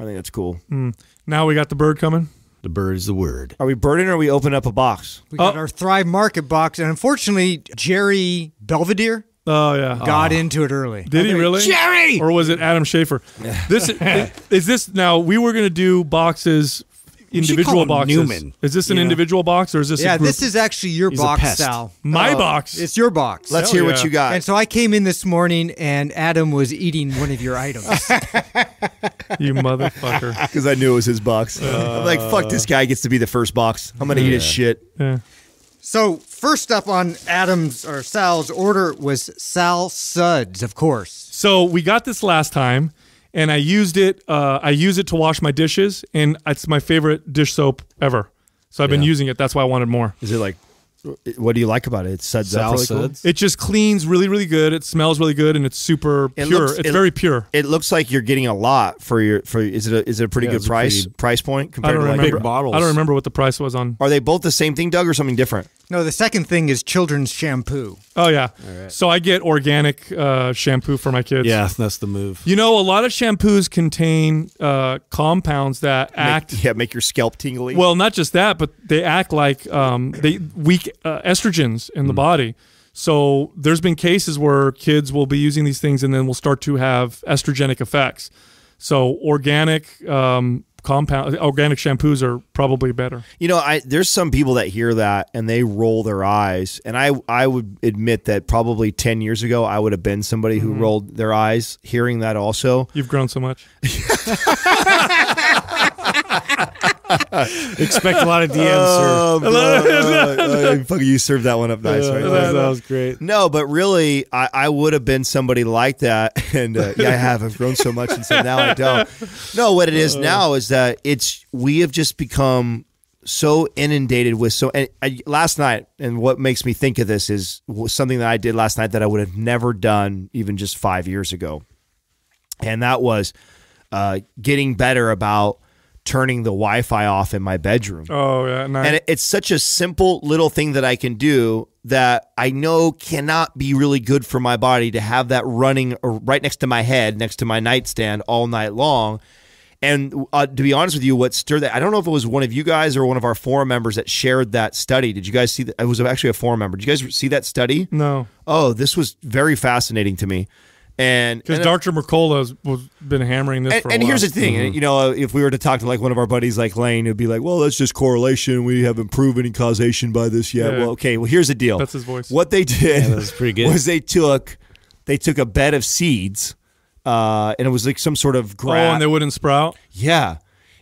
I think that's cool. Mm. Now we got the bird coming. The bird is the word. Are we birding or we open up a box? We got oh. our Thrive Market box, and unfortunately, Jerry Belvedere. Oh yeah, got oh. into it early. Did he really? Jerry, or was it Adam Schaefer? this is, is this now. We were gonna do boxes individual boxes. Newman. Is this an individual box or is this? Yeah, this is actually your He's box, Sal. My box. It's your box. Let's Hell hear yeah. what you got. And so I came in this morning, and Adam was eating one of your items. you motherfucker! Because I knew it was his box. Uh, I'm like, fuck, this guy gets to be the first box. I'm gonna yeah. eat his shit. So first up on Adam's or Sal's order was Sal Suds, of course. So we got this last time and I used it. Uh, I use it to wash my dishes, and it's my favorite dish soap ever. So I've yeah. been using it. That's why I wanted more. Is it like what do you like about it? It suds up really Cool. It just cleans really, really good. It smells really good, and it's super it pure. Looks, it's it, very pure. It looks like you're getting a lot for your for. Is it a, is it a pretty yeah, good price pretty, price point compared to like big bottles? I don't remember what the price was on. Are they both the same thing, Doug, or something different? No, the second thing is children's shampoo. Oh yeah, so I get organic uh, shampoo for my kids. Yeah, that's the move. You know, a lot of shampoos contain uh, compounds that make, act yeah make your scalp tingly. Well, not just that, but they act like um, they weak uh, estrogens in mm. the hmm. body. So there's been cases where kids will be using these things and then will start to have estrogenic effects. So organic um, compound organic shampoos are probably better. You know, I there's some people that hear that and they roll their eyes. And I I would admit that probably 10 years ago I would have been somebody who mm -hmm. rolled their eyes hearing that also. You've grown so much. Expect a lot of DMs, oh, oh, oh Fuck, you served that one up nice, right? That, that was great. No, but really, I, I would have been somebody like that, and uh, yeah, I have. I've grown so much, and so now I don't. No, what it is uh, now is that it's we have just become so inundated with so. And I, last night, and what makes me think of this is something that I did last night that I would have never done even just five years ago, and that was uh, getting better about turning the Wi-Fi off in my bedroom. Oh yeah, nice. and it's such a simple little thing that I can do that I know cannot be really good for my body to have that running right next to my head, next to my nightstand all night long. And uh, to be honest with you, what stirred that? I don't know if it was one of you guys or one of our forum members that shared that study. Did you guys see that? It was actually a forum member. Did you guys see that study? No. Oh, this was very fascinating to me. And because uh, Dr. Mercola has was, been hammering this, and, and here's the thing, mm-hmm. you know, uh, if we were to talk to like one of our buddies, like Lane, it'd be like, well, that's just correlation. We haven't proven any causation by this yet. Yeah. Well, okay. Well, here's the deal. That's his voice. What they did yeah, was pretty good. Was they took they took a bed of seeds, uh, and it was like some sort of grass. Oh, and they wouldn't sprout. Yeah.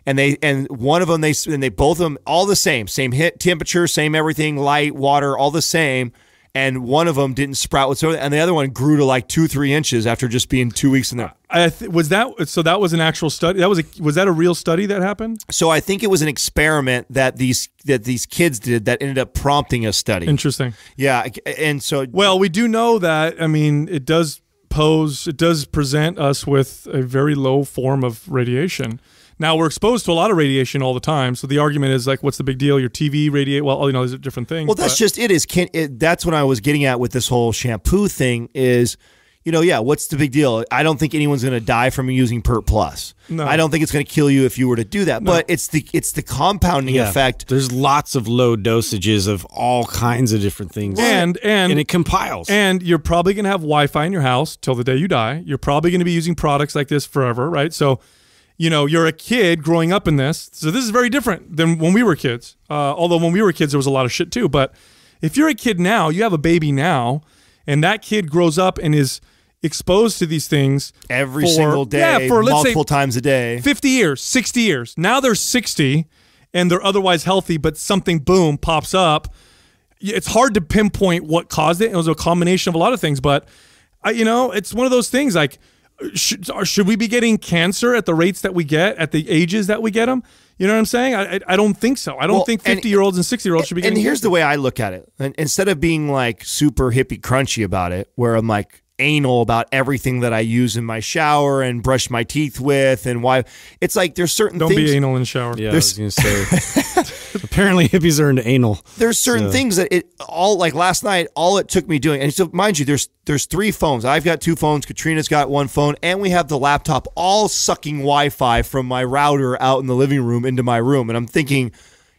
And they and one of them they and they both of them all the same, same hit temperature, same everything, light, water, all the same and one of them didn't sprout whatsoever, and the other one grew to like two, three inches after just being two weeks in there. Th was that so? That was an actual study. That was a was that a real study that happened? So I think it was an experiment that these that these kids did that ended up prompting a study. Interesting. Yeah, and so well, we do know that. I mean, it does pose it does present us with a very low form of radiation. Now we're exposed to a lot of radiation all the time, so the argument is like, what's the big deal? Your TV radiate? Well, you know, there's different things. Well, that's but. just it. Is can it, that's what I was getting at with this whole shampoo thing is. You know, yeah, what's the big deal? I don't think anyone's going to die from using Pert Plus. No. I don't think it's going to kill you if you were to do that. No. But it's the it's the compounding yeah. effect. There's lots of low dosages of all kinds of different things, and and and it compiles. And you're probably going to have Wi-Fi in your house till the day you die. You're probably going to be using products like this forever, right? So you know, you're a kid growing up in this. So this is very different than when we were kids. Uh, although when we were kids, there was a lot of shit too. But if you're a kid now, you have a baby now, and that kid grows up and is exposed to these things every for, single day, yeah, for multiple say, times a day, 50 years, 60 years. Now they're 60 and they're otherwise healthy, but something boom pops up. It's hard to pinpoint what caused it. It was a combination of a lot of things, but I, you know, it's one of those things like should, should we be getting cancer at the rates that we get at the ages that we get them? You know what I'm saying? I, I, I don't think so. I don't well, think 50 and, year olds and 60 year olds should be. Getting and here's cancer. the way I look at it. And instead of being like super hippie crunchy about it, where I'm like, anal about everything that I use in my shower and brush my teeth with, and why it's like there's certain don't things, be anal in shower. Yeah, there's, I was gonna say. apparently, hippies are into anal. There's certain so. things that it all like last night. All it took me doing, and so mind you, there's there's three phones. I've got two phones. Katrina's got one phone, and we have the laptop all sucking Wi-Fi from my router out in the living room into my room, and I'm thinking,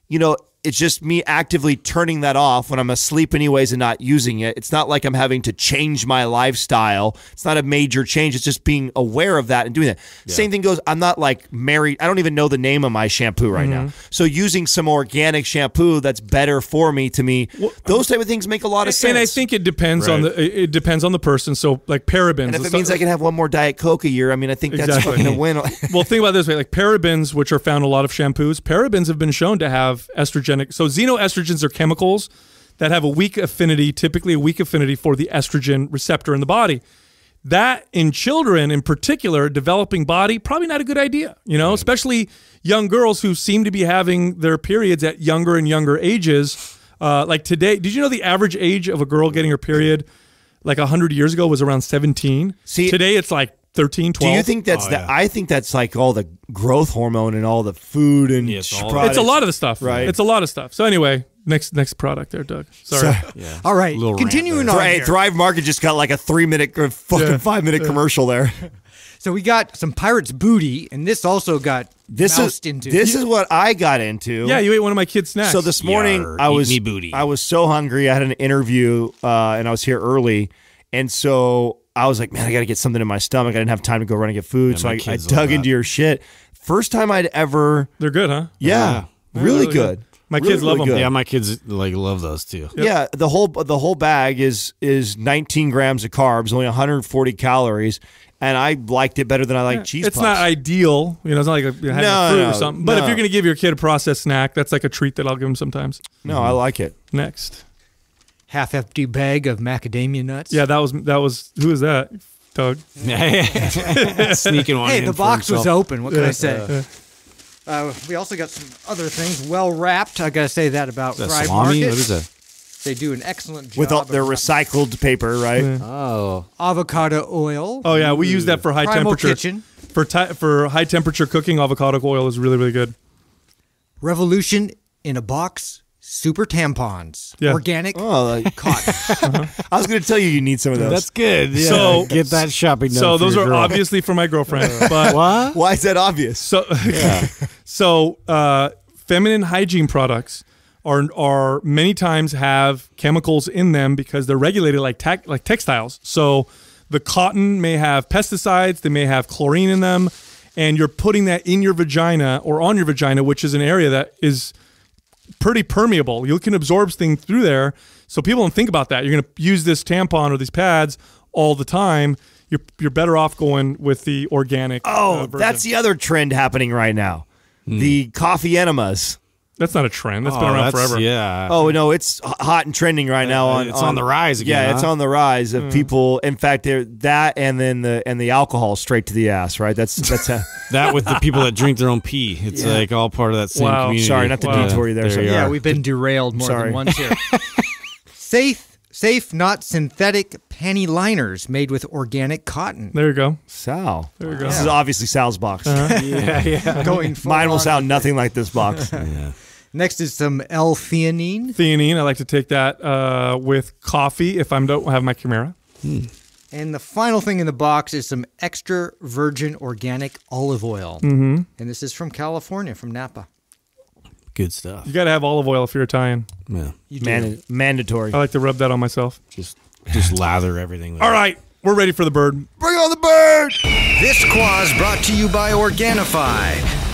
you know, it's just me actively turning that off when I'm asleep, anyways, and not using it. It's not like I'm having to change my lifestyle. It's not a major change. It's just being aware of that and doing that. Yeah. Same thing goes, I'm not like married. I don't even know the name of my shampoo right mm -hmm. now. Mm-hmm. So using some organic shampoo that's better for me to me, well, those type of things make a lot of sense. And I think it depends right. on the it depends on the person. So like parabens. And if it means I can have one more Diet Coke a year, I mean, I think that's exactly. fucking a win. well, think about this way: like parabens, which are found in a lot of shampoos, parabens have been shown to have estrogen estrogenic. So xenoestrogens are chemicals that have a weak affinity, typically a weak affinity for the estrogen receptor in the body. That in children, in particular, developing body, probably not a good idea, you know, right. especially young girls who seem to be having their periods at younger and younger ages. Uh, like today, did you know the average age of a girl getting her period like 100 years ago was around 17? See, today it's like 13, 12. Do you think that's oh, the? Yeah. I think that's like all the growth hormone and all the food and yeah, it's, it's, a lot of the stuff, right? It's a lot of stuff. So anyway, next next product there, Doug. Sorry. So, yeah. All right, continuing on. Thrive, Thrive Market just got like a three minute or fucking yeah. five minute commercial there. So we got some pirates booty, and this also got this is into. this is what I got into. Yeah, you ate one of my kids' snacks. So this morning Yarr, I was booty. I was so hungry. I had an interview uh, and I was here early, and so I was like, man, I got to get something in my stomach. I didn't have time to go run and get food, so I, I dug into your shit. First time I'd ever. They're good, huh? Yeah, yeah. Really, really, good. good. My really, kids love really them. Yeah, my kids like love those too. Yep. Yeah, the whole the whole bag is is 19 grams of carbs, only 140 calories, and I liked it better than I like yeah, cheese. It's puffs. not ideal, you know. It's not like a, you know, having no, fruit no, or something. But no. if you're going to give your kid a processed snack, that's like a treat that I'll give him sometimes. No, mm -hmm. I like it. Next, half empty bag of macadamia nuts. Yeah, that was that was who was that? Doug. Sneaking one. Hey, the box himself. was open. What can I say? uh, we also got some other things well wrapped. I gotta say that about that salami. Market. What is that? They do an excellent job with all their recycled paper, right? Yeah. Oh, avocado oil. Oh yeah, we Ooh. use that for high Primal temperature kitchen. For for high temperature cooking, avocado oil is really really good. Revolution in a box super tampons, yeah. organic oh, uh, cotton. uh -huh. I was going to tell you you need some of those. That's good. Yeah. So get that shopping. so those are girl. obviously for my girlfriend. but what? Why is that obvious? So yeah. so uh, feminine hygiene products are are many times have chemicals in them because they're regulated like like textiles. So the cotton may have pesticides, they may have chlorine in them, and you're putting that in your vagina or on your vagina, which is an area that is pretty permeable. You can absorb things through there. So people don't think about that. You're going to use this tampon or these pads all the time. You're, you're better off going with the organic. Oh, uh, that's the other trend happening right now. Mm. The coffee enemas. That's not a trend. That's been oh, around that's- forever. Yeah. Oh no, it's hot and trending right now on it's on the rise again, Yeah, it's on the rise of hmm. people. In fact, that and then the and the alcohol straight to the ass. Right. That's that's. A, That with the people that drink their own pee. It's like all part of that same Wow. community. Sorry, not to Wow. detour you there, so- you Yeah, are. we've been derailed more Sorry. than once here. safe, safe, not synthetic panty liners made with organic cotton. There you go. Sal. There you go. This is obviously Sal's box. Uh-huh. Going Mine will sound nothing like this box. Next is some L-theanine. Theanine. I like to take that uh, with coffee if I don't have my Chimera. Hmm. And the final thing in the box is some extra virgin organic olive oil. Mm-hmm. And this is from California, from Napa. Good stuff. You got to have olive oil if you're Italian. Yeah. You mandatory. I like to rub that on myself. Just just lather everything. With All right. We're ready for the bird. Bring on the bird! This quaz brought to you by Organifi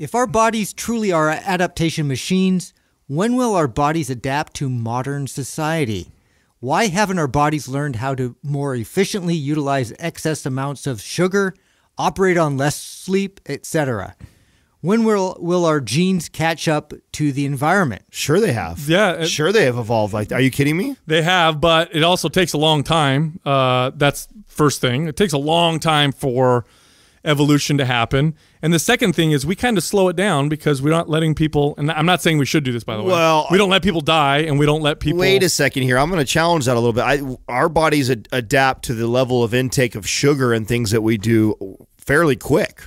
If our bodies truly are adaptation machines, when will our bodies adapt to modern society? Why haven't our bodies learned how to more efficiently utilize excess amounts of sugar, operate on less sleep, etc.? When will will our genes catch up to the environment? Sure, they have. Yeah, it, sure they have evolved. Like, are you kidding me? They have, but it also takes a long time. Uh, that's first thing. It takes a long time for evolution to happen. And the second thing is we kind of slow it down because we're not letting people. And I'm not saying we should do this, by the way. Well, we don't let people die, and we don't let people. Wait a second here. I'm going to challenge that a little bit. I, our bodies ad adapt to the level of intake of sugar and things that we do fairly quick.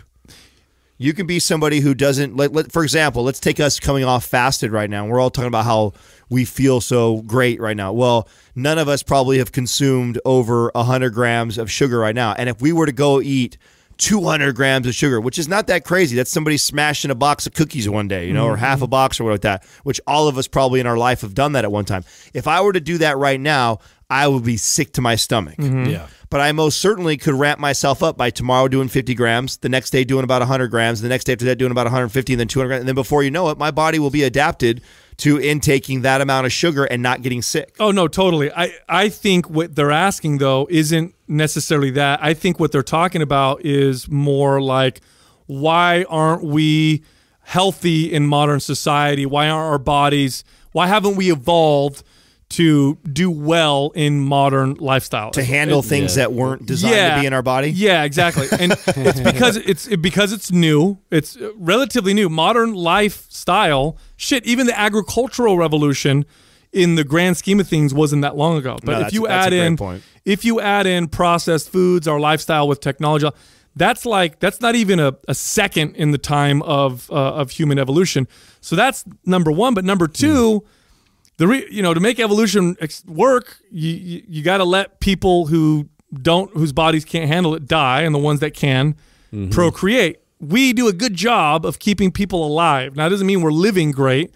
You can be somebody who doesn't. Let, let, for example, let's take us coming off fasted right now. We're all talking about how we feel so great right now. Well, none of us probably have consumed over 100 grams of sugar right now. And if we were to go eat 200 grams of sugar, which is not that crazy. That's somebody smashing a box of cookies one day, you know, mm -hmm. or half a mm-hmm. box or what like that, which all of us probably in our life have done that at one time. If I were to do that right now, I would be sick to my stomach. Mm -hmm. Yeah. But I most certainly could ramp myself up by tomorrow doing 50 grams, the next day doing about 100 grams, the next day after that doing about 150, and then 200 grams. And then before you know it, my body will be adapted to intaking that amount of sugar and not getting sick. Oh, no, totally. I, I think what they're asking, though, isn't necessarily that. I think what they're talking about is more like why aren't we healthy in modern society? Why aren't our bodies, why haven't we evolved? to do well in modern lifestyle to handle it, things yeah. that weren't designed yeah. to be in our body yeah exactly and it's because it's it, because it's new it's relatively new modern lifestyle shit even the agricultural revolution in the grand scheme of things wasn't that long ago. But no, if you add in point. if you add in processed foods, our lifestyle with technology, that's like that's not even a, a second in the time of uh, of human evolution. So that's number one. But number two. Mm. The re, you know to make evolution ex- work, you, you, you got to let people who don't whose bodies can't handle it die, and the ones that can mm-hmm. procreate. We do a good job of keeping people alive. Now, it doesn't mean we're living great,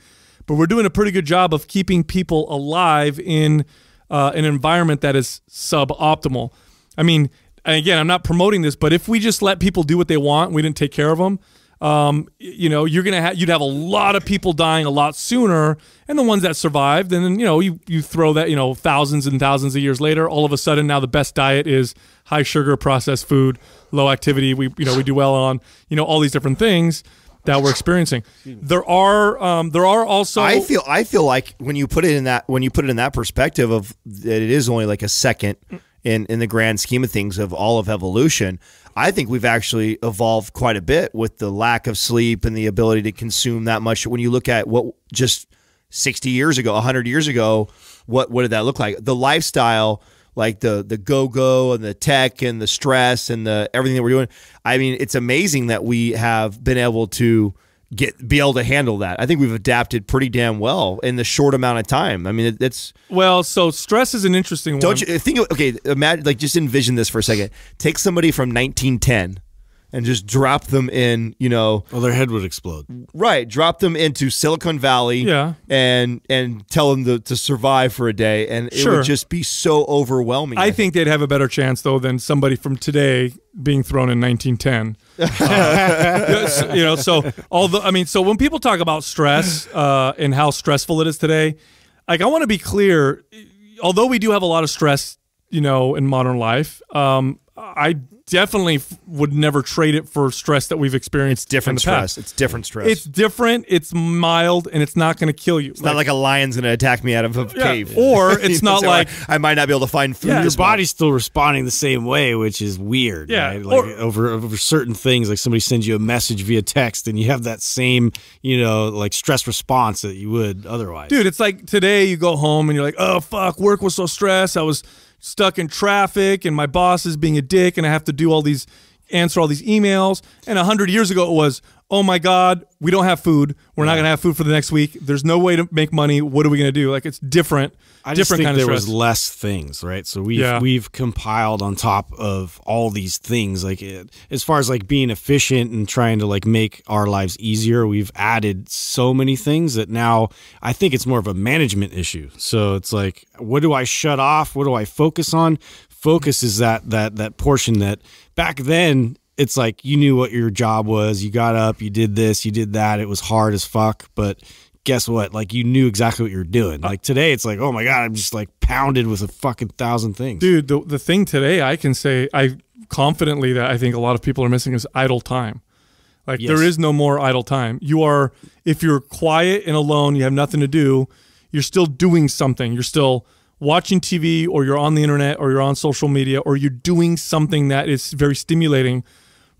but we're doing a pretty good job of keeping people alive in uh, an environment that is suboptimal. I mean, again, I'm not promoting this, but if we just let people do what they want, we didn't take care of them. Um, you know, you're gonna have you'd have a lot of people dying a lot sooner, and the ones that survived, and then you know, you you throw that you know thousands and thousands of years later, all of a sudden now the best diet is high sugar processed food, low activity. We you know we do well on you know all these different things that we're experiencing. There are um, there are also I feel I feel like when you put it in that when you put it in that perspective of that it is only like a second in in the grand scheme of things of all of evolution, I think we've actually evolved quite a bit with the lack of sleep and the ability to consume that much when you look at what just 60 years ago, 100 years ago, what what did that look like? The lifestyle like the the go go and the tech and the stress and the everything that we're doing. I mean, it's amazing that we have been able to get be able to handle that. I think we've adapted pretty damn well in the short amount of time. I mean, it, it's well. So stress is an interesting don't one. Don't you think? Okay, imagine like just envision this for a second. Take somebody from 1910 and just drop them in, you know. Well, their head would explode. Right, drop them into Silicon Valley. Yeah. and and tell them to, to survive for a day, and it Sure. would just be so overwhelming. I think they'd have a better chance though than somebody from today being thrown in 1910. Uh, you know, so although I mean, so when people talk about stress uh, and how stressful it is today, like I want to be clear. Although we do have a lot of stress, you know, in modern life, um, I definitely would never trade it for stress that we've experienced. in different stress. Past. It's different stress. It's different. It's mild, and it's not going to kill you. It's like, not like a lion's going to attack me out of a yeah. cave. Or it's not like I, I might not be able to find food. Yeah, your body's still responding the same way, which is weird. Yeah, right? like or, over over certain things, like somebody sends you a message via text, and you have that same you know like stress response that you would otherwise. Dude, it's like today you go home and you're like, oh fuck, work was so stressed. I was stuck in traffic and my boss is being a dick and I have to do all these answer all these emails. And a hundred years ago it was, oh my God, we don't have food. We're yeah. not gonna have food for the next week. There's no way to make money. What are we gonna do? Like it's different. I just think there was less things, right? So we've yeah. we've compiled on top of all these things, like it, eh, as far as like being efficient and trying to like make our lives easier. We've added so many things that now I think it's more of a management issue. So it's like, what do I shut off? What do I focus on? Focus is that that that portion that back then it's like you knew what your job was. You got up, you did this, you did that. It was hard as fuck, but guess what? Like you knew exactly what you were doing. Uh, like today, it's like, oh my god, I'm just like pounded with a fucking thousand things. Dude, the, the thing today, I can say I confidently that I think a lot of people are missing is idle time. Like yes. there is no more idle time. You are if you're quiet and alone, you have nothing to do, you're still doing something. You're still watching TV or you're on the internet or you're on social media or you're doing something that is very stimulating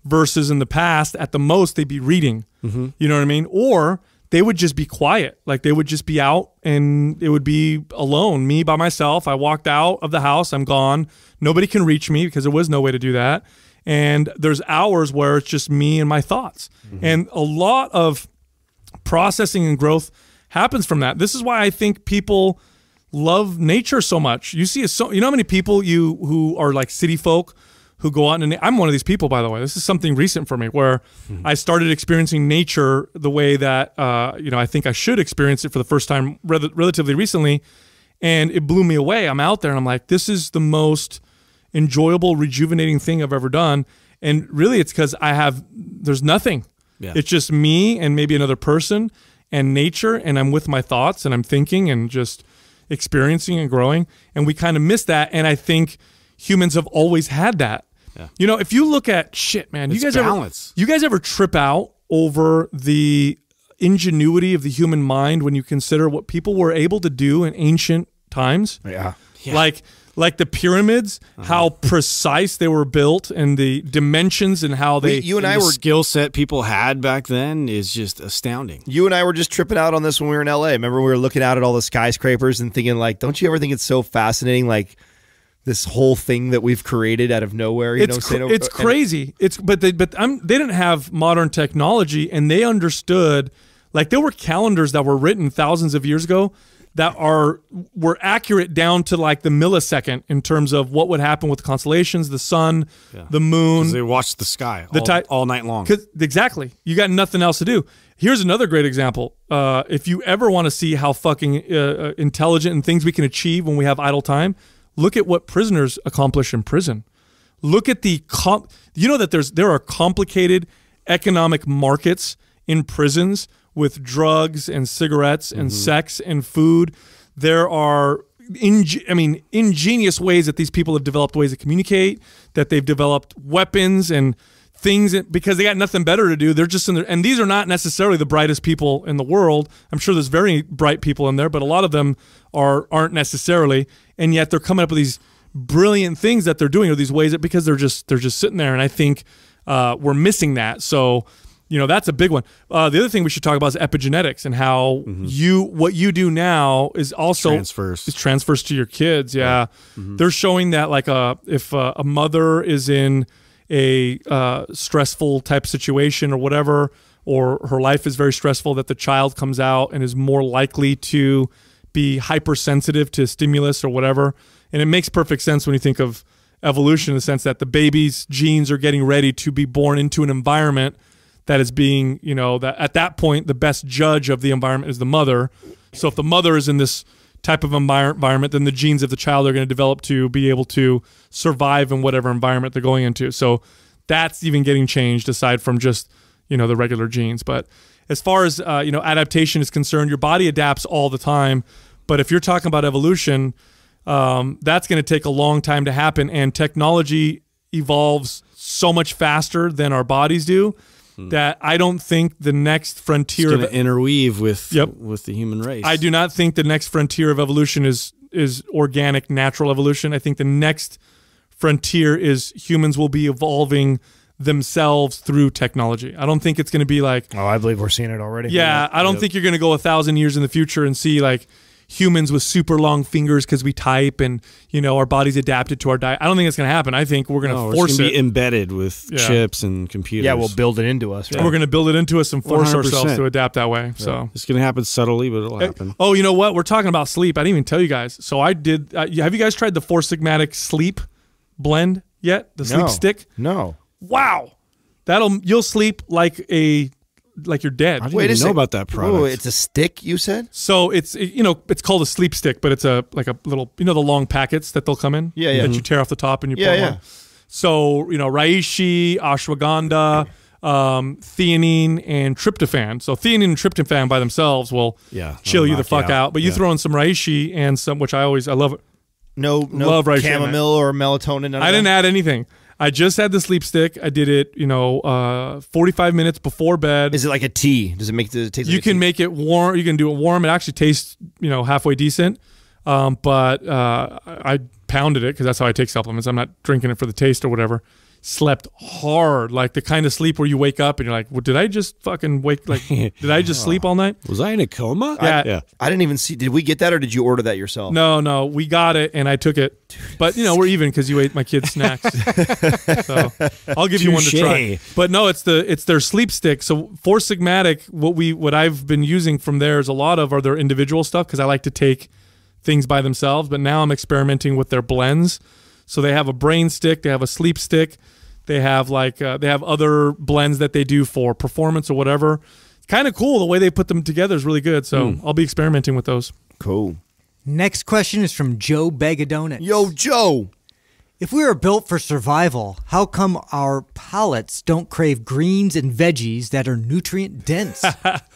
versus in the past at the most they'd be reading. Mm -hmm. You know what I mean? Or they would just be quiet. Like they would just be out and it would be alone, me by myself. I walked out of the house, I'm gone. Nobody can reach me because there was no way to do that. And there's hours where it's just me and my thoughts. Mm-hmm. And a lot of processing and growth happens from that. This is why I think people love nature so much. You see so you know how many people you who are like city folk who go out and I'm one of these people, by the way. This is something recent for me where mm-hmm. I started experiencing nature the way that uh, you know I think I should experience it for the first time re- relatively recently, and it blew me away. I'm out there and I'm like, this is the most enjoyable, rejuvenating thing I've ever done. And really, it's because I have there's nothing. Yeah. It's just me and maybe another person and nature, and I'm with my thoughts and I'm thinking and just experiencing and growing. And we kind of miss that. And I think humans have always had that you know, if you look at shit, man, it's you guys balance. ever you guys ever trip out over the ingenuity of the human mind when you consider what people were able to do in ancient times? Yeah. yeah. Like like the pyramids, uh -huh. how precise they were built and the dimensions and how they you and, and I the were skill set people had back then is just astounding. You and I were just tripping out on this when we were in LA. Remember we were looking out at all the skyscrapers and thinking like, don't you ever think it's so fascinating like this whole thing that we've created out of nowhere. You it's know, cr oh, it's crazy. It's but they but I'm, they didn't have modern technology, and they understood like there were calendars that were written thousands of years ago that are were accurate down to like the millisecond in terms of what would happen with constellations, the sun, yeah. the moon. They watched the sky the all, all night long. Exactly. You got nothing else to do. Here's another great example. Uh, if you ever want to see how fucking uh, uh, intelligent and things we can achieve when we have idle time, Look at what prisoners accomplish in prison. Look at the comp- you know that there's there are complicated economic markets in prisons with drugs and cigarettes and mm-hmm. sex and food. There are Inge- I mean, ingenious ways that these people have developed ways to communicate, that they've developed weapons and things because they got nothing better to do. They're just in there, and these are not necessarily the brightest people in the world. I'm sure there's very bright people in there, but a lot of them are aren't necessarily, and yet they're coming up with these brilliant things that they're doing or these ways that because they're just they're just sitting there, and I think uh, we're missing that. So. You know that's a big one. Uh, the other thing we should talk about is epigenetics and how mm -hmm. you what you do now is also transfers is transfers to your kids. Yeah, yeah. Mm -hmm. they're showing that like a uh, if a, uh, a mother is in a uh, stressful type situation or whatever, or her life is very stressful, that the child comes out and is more likely to be hypersensitive to stimulus or whatever. And it makes perfect sense when you think of evolution in the sense that the baby's genes are getting ready to be born into an environment that is being, you know, that at that point the best judge of the environment is the mother. So if the mother is in this type of environment, then the genes of the child are going to develop to be able to survive in whatever environment they're going into. So that's even getting changed aside from just you know the regular genes. But as far as uh, you know adaptation is concerned, your body adapts all the time. But if you're talking about evolution, um, that's going to take a long time to happen, and technology evolves so much faster than our bodies do hmm. that I don't think the next frontier of interweave with yep. with the human race. I do not think the next frontier of evolution is is organic natural evolution. I think the next frontier is humans will be evolving themselves through technology. I don't think it's going to be like. Oh, I believe we're seeing it already. Yeah, I don't yep. think you're going to go a thousand years in the future and see like humans with super long fingers because we type and you know our bodies adapted to our diet. I don't think that's going to happen. I think we're going to no, force gonna it. Be embedded with yeah. chips and computers. Yeah, we'll build it into us. Right? We're going to build it into us and force 100%. ourselves to adapt that way. Yeah. So it's going to happen subtly, but it'll eh, happen. oh, you know what? We're talking about sleep. I didn't even tell you guys. So I did. Uh, have you guys tried the Four Sigmatic Sleep blend yet? The no. sleep stick? No. Wow. That'll you'll sleep like a like you're dead. I didn't Wait know sec- about that product. Whoa, it's a stick, you said? So it's it- you know it's called a sleep stick, but it's a like a little you know the long packets that they'll come in. Yeah, yeah. That you tear off the top and you Yeah, pour yeah. one. So you know reishi, ashwagandha, um, theanine, and tryptophan. So theanine and tryptophan by themselves will Yeah, chill you the fuck out. out. But you Yeah. throw in some reishi and some, which I always I love. No, no Love right chamomile or melatonin. I didn't add anything. I just had the sleep stick. I did it, you know, uh, 45 minutes before bed. Is it like a tea? Does it make the taste? You like can tea? make it warm. You can do it warm. It actually tastes, you know, halfway decent. Um, but uh, I pounded it because that's how I take supplements. I'm not drinking it for the taste or whatever slept hard, like the kind of sleep where you wake up and you're like, well, did I just fucking wake? Like, did I just sleep all night? Was I in a coma? Yeah. I, yeah. I didn't even see. Did we get that or did you order that yourself? No, no. We got it and I took it. But, you know, we're even because you ate my kid's snacks. so I'll give Touché. you one to try. But no, it's the it's their sleep stick. So for Sigmatic, what we what I've been using from there is a lot of are their individual stuff because I like to take things by themselves. But now I'm experimenting with their blends. So they have a brain stick, they have a sleep stick, they have like uh, they have other blends that they do for performance or whatever. Kind of cool. The way they put them together is really good. So mm. I'll be experimenting with those. Cool. Next question is from Joe Begadonit. Yo, Joe. If we are built for survival, how come our palates don't crave greens and veggies that are nutrient dense?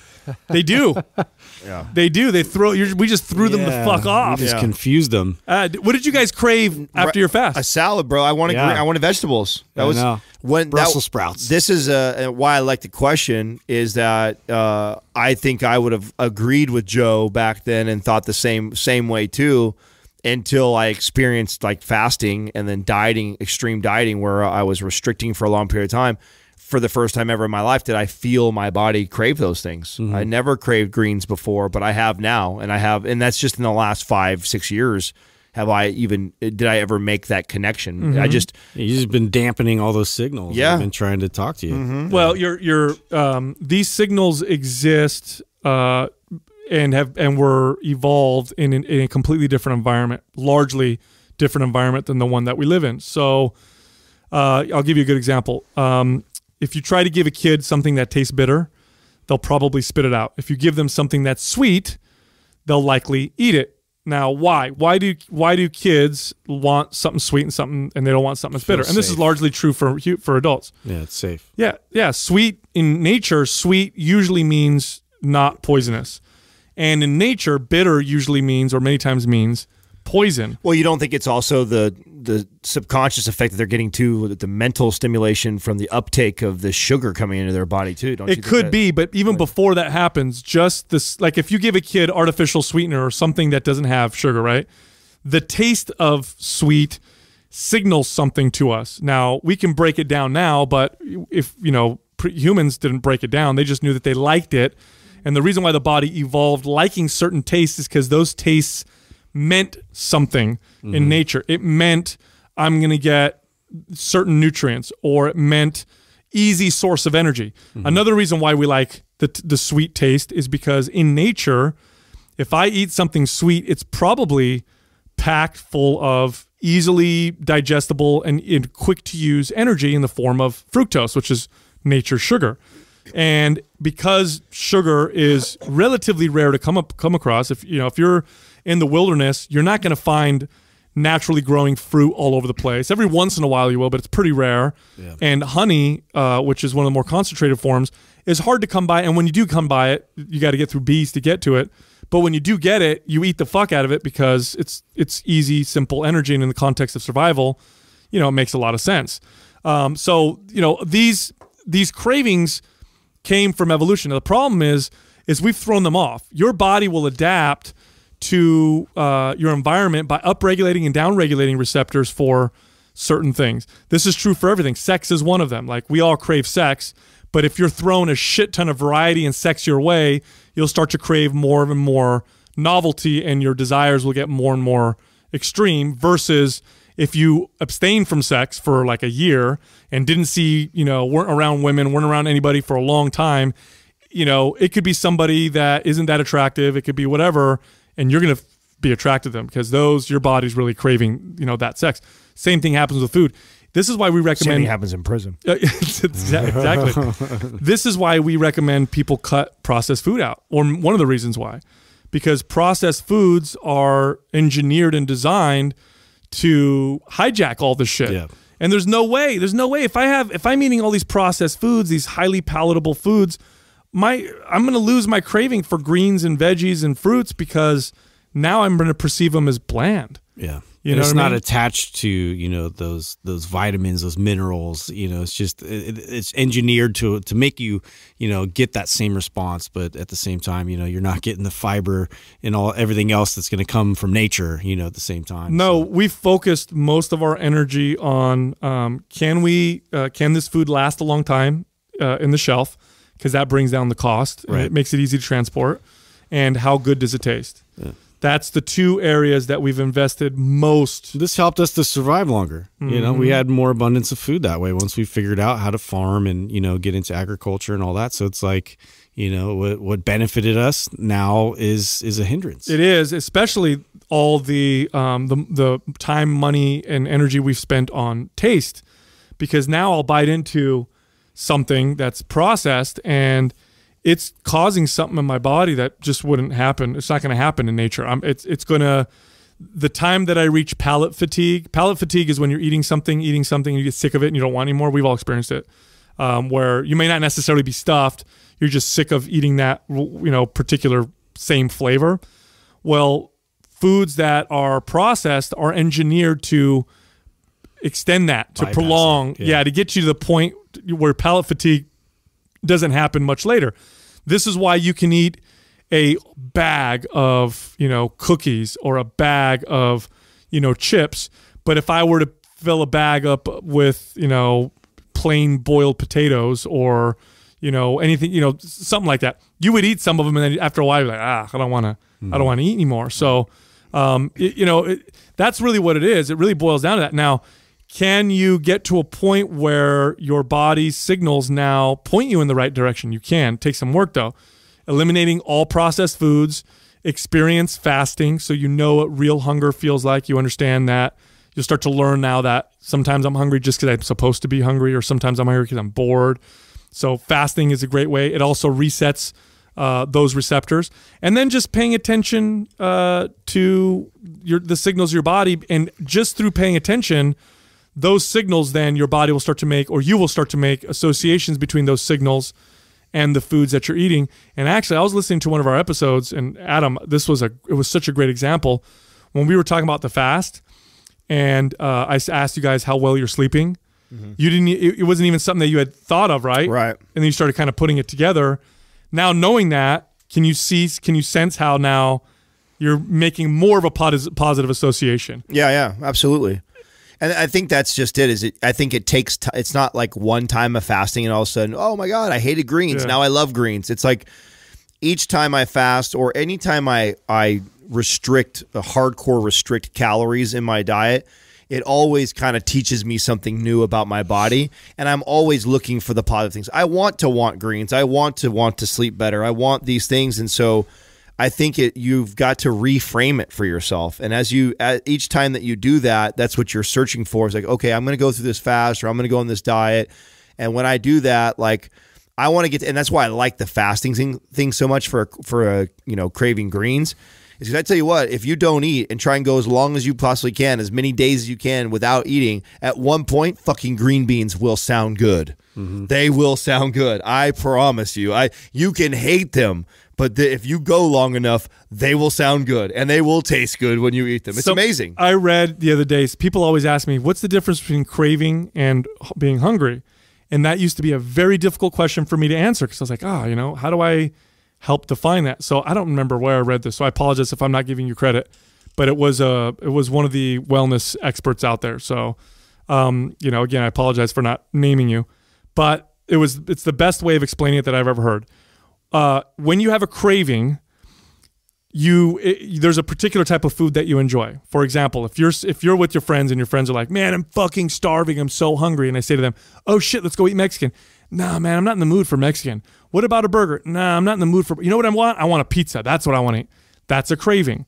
They do. yeah. They do. They throw. we just threw yeah. them the fuck off. We just yeah. confused them. Uh, what did you guys crave mm, after your fast? A salad, bro. I wanted. Yeah. I wanted vegetables. That I was know. when Brussels that, sprouts. This is uh, uh, why I like the question. Is that uh, I think I would have agreed with Joe back then and thought the same same way too until I experienced like fasting and then dieting, extreme dieting, where I was restricting for a long period of time for the first time ever in my life did I feel my body crave those things. Mm -hmm. I never craved greens before, but I have now, and I have, and that's just in the last five six years. Have I even did I ever make that connection? Mm -hmm. I mm-hmm. just you've just been dampening all those signals. Yeah, I've been trying to talk to you. Mm -hmm. Well, you're um, these signals exist uh, and have and were evolved in, an, in a completely different environment, largely different environment than the one that we live in. So. Uh, I'll give you a good example. Um, if you try to give a kid something that tastes bitter, they'll probably spit it out. If you give them something that's sweet, they'll likely eat it. Now, why? Why do why do kids want something sweet and something and they don't want something that's bitter? And this is largely true for for adults. Yeah, it's safe. Yeah, yeah. Sweet in nature, sweet usually means not poisonous, and in nature, bitter usually means or many times means poison. Well, you don't think it's also the the subconscious effect that they're getting to the mental stimulation from the uptake of the sugar coming into their body too. Don't it could be, but even before that happens, just this like if you give a kid artificial sweetener or something that doesn't have sugar, right? The taste of sweet signals something to us. Now we can break it down now, but if you know humans didn't break it down, they just knew that they liked it. And the reason why the body evolved liking certain tastes is because those tastes meant something mm-hmm. in nature. It meant I'm going to get certain nutrients, or it meant easy source of energy. Mm-hmm. Another reason why we like the, the sweet taste is because in nature, if I eat something sweet, it's probably packed full of easily digestible and, and quick to use energy in the form of fructose, which is nature sugar. And because sugar is relatively rare to come up come across, if you know if you're in the wilderness, you're not going to find naturally growing fruit all over the place. Every once in a while you will, but it's pretty rare. Yeah. And honey, uh, which is one of the more concentrated forms, is hard to come by. And when you do come by it, you got to get through bees to get to it. But when you do get it, you eat the fuck out of it because it's it's easy, simple energy, and in the context of survival, you know, it makes a lot of sense. Um, so you know these these cravings came from evolution. Now, the problem is is we've thrown them off. Your body will adapt to uh, your environment by upregulating and downregulating receptors for certain things. This is true for everything. Sex is one of them. Like we all crave sex, but if you're thrown a shit ton of variety and sex your way, you'll start to crave more and more novelty and your desires will get more and more extreme versus if you abstain from sex for like a year and didn't see, you know, weren't around women, weren't around anybody for a long time, you know, it could be somebody that isn't that attractive, it could be whatever, and you're going to be attracted to them because those your body's really craving you know that sex same thing happens with food this is why we recommend same happens in prison exactly this is why we recommend people cut processed food out or one of the reasons why because processed foods are engineered and designed to hijack all the shit yeah. and there's no way there's no way if i have if i'm eating all these processed foods these highly palatable foods my I'm going to lose my craving for greens and veggies and fruits because now I'm going to perceive them as bland. Yeah. You know it's not I mean? attached to you know those those vitamins, those minerals. You know, it's just it, it's engineered to to make you you know get that same response, but at the same time, you know, you're not getting the fiber and all everything else that's going to come from nature. You know, at the same time. No, so. we focused most of our energy on um, can we uh, can this food last a long time uh, in the shelf, because that brings down the cost. Right. it makes it easy to transport. And how good does it taste? Yeah. That's the two areas that we've invested most. This helped us to survive longer. Mm -hmm. You know, we mm-hmm. had more abundance of food that way once we figured out how to farm and, you know, get into agriculture and all that. So it's like, you know, what, what benefited us now is is a hindrance. It is, especially all the um, the the time, money, and energy we've spent on taste, because now I'll bite into something that's processed and it's causing something in my body that just wouldn't happen. It's not going to happen in nature. I'm, it's it's going to the time that I reach palate fatigue. Palate fatigue is when you're eating something, eating something, you get sick of it, and you don't want anymore. We've all experienced it, um, where you may not necessarily be stuffed. You're just sick of eating that you know particular same flavor. Well, foods that are processed are engineered to extend that to Bypass prolong yeah. yeah. to get you to the point where palate fatigue doesn't happen much later. This is why you can eat a bag of, you know, cookies or a bag of, you know, chips, but if I were to fill a bag up with, you know, plain boiled potatoes or, you know, anything, you know, something like that, you would eat some of them and then after a while like, "Ah, I don't want to mm. I don't hmm. want to eat anymore." So, um, it, you know, it, that's really what it is. It really boils down to that. Now, can you get to a point where your body signals now point you in the right direction? You can. Take some work though. Eliminating all processed foods, experience fasting so you know what real hunger feels like. You understand that. You'll start to learn now that sometimes I'm hungry just because I'm supposed to be hungry, or sometimes I'm hungry because I'm bored. So, fasting is a great way. It also resets uh, those receptors, and then just paying attention uh, to your, the signals of your body, and just through paying attention, those signals then your body will start to make or you will start to make associations between those signals and the foods that you're eating and actually i was listening to one of our episodes and adam this was a it was such a great example when we were talking about the fast and uh, i asked you guys how well you're sleeping mm-hmm. you didn't it, it wasn't even something that you had thought of right right and then you started kind of putting it together now knowing that can you see can you sense how now you're making more of a positive association yeah yeah absolutely and I think that's just it. Is it? I think it takes. T- it's not like one time of fasting and all of a sudden, oh my god, I hated greens. Yeah. Now I love greens. It's like each time I fast or anytime I I restrict, the uh, hardcore restrict calories in my diet, it always kind of teaches me something new about my body and i'm always looking for the positive things i want to want greens i want to want to sleep better i want these things and so I think it you've got to reframe it for yourself. And as you at each time that you do that, that's what you're searching for. It's like, okay, I'm going to go through this fast or I'm going to go on this diet. And when I do that, like I want to get and that's why I like the fasting thing, thing so much for for a, you know, craving greens. Is cuz I tell you what, if you don't eat and try and go as long as you possibly can, as many days as you can without eating, at one point fucking green beans will sound good. Mm -hmm. They will sound good. I promise you. I you can hate them but the, if you go long enough, they will sound good and they will taste good when you eat them. It's so amazing. I read the other day, people always ask me, what's the difference between craving and being hungry? And that used to be a very difficult question for me to answer because I was like, ah, oh, you know, how do I help define that? So I don't remember where I read this. So I apologize if I'm not giving you credit, but it was a it was one of the wellness experts out there. So, um, you know, again, I apologize for not naming you, but it was it's the best way of explaining it that I've ever heard uh, when you have a craving, you it, there's a particular type of food that you enjoy. For example, if you're if you're with your friends and your friends are like, "Man, I'm fucking starving. I'm so hungry." And I say to them, "Oh shit, let's go eat Mexican." Nah, man, I'm not in the mood for Mexican. What about a burger? Nah, I'm not in the mood for. You know what I want? I want a pizza. That's what I want to eat. That's a craving.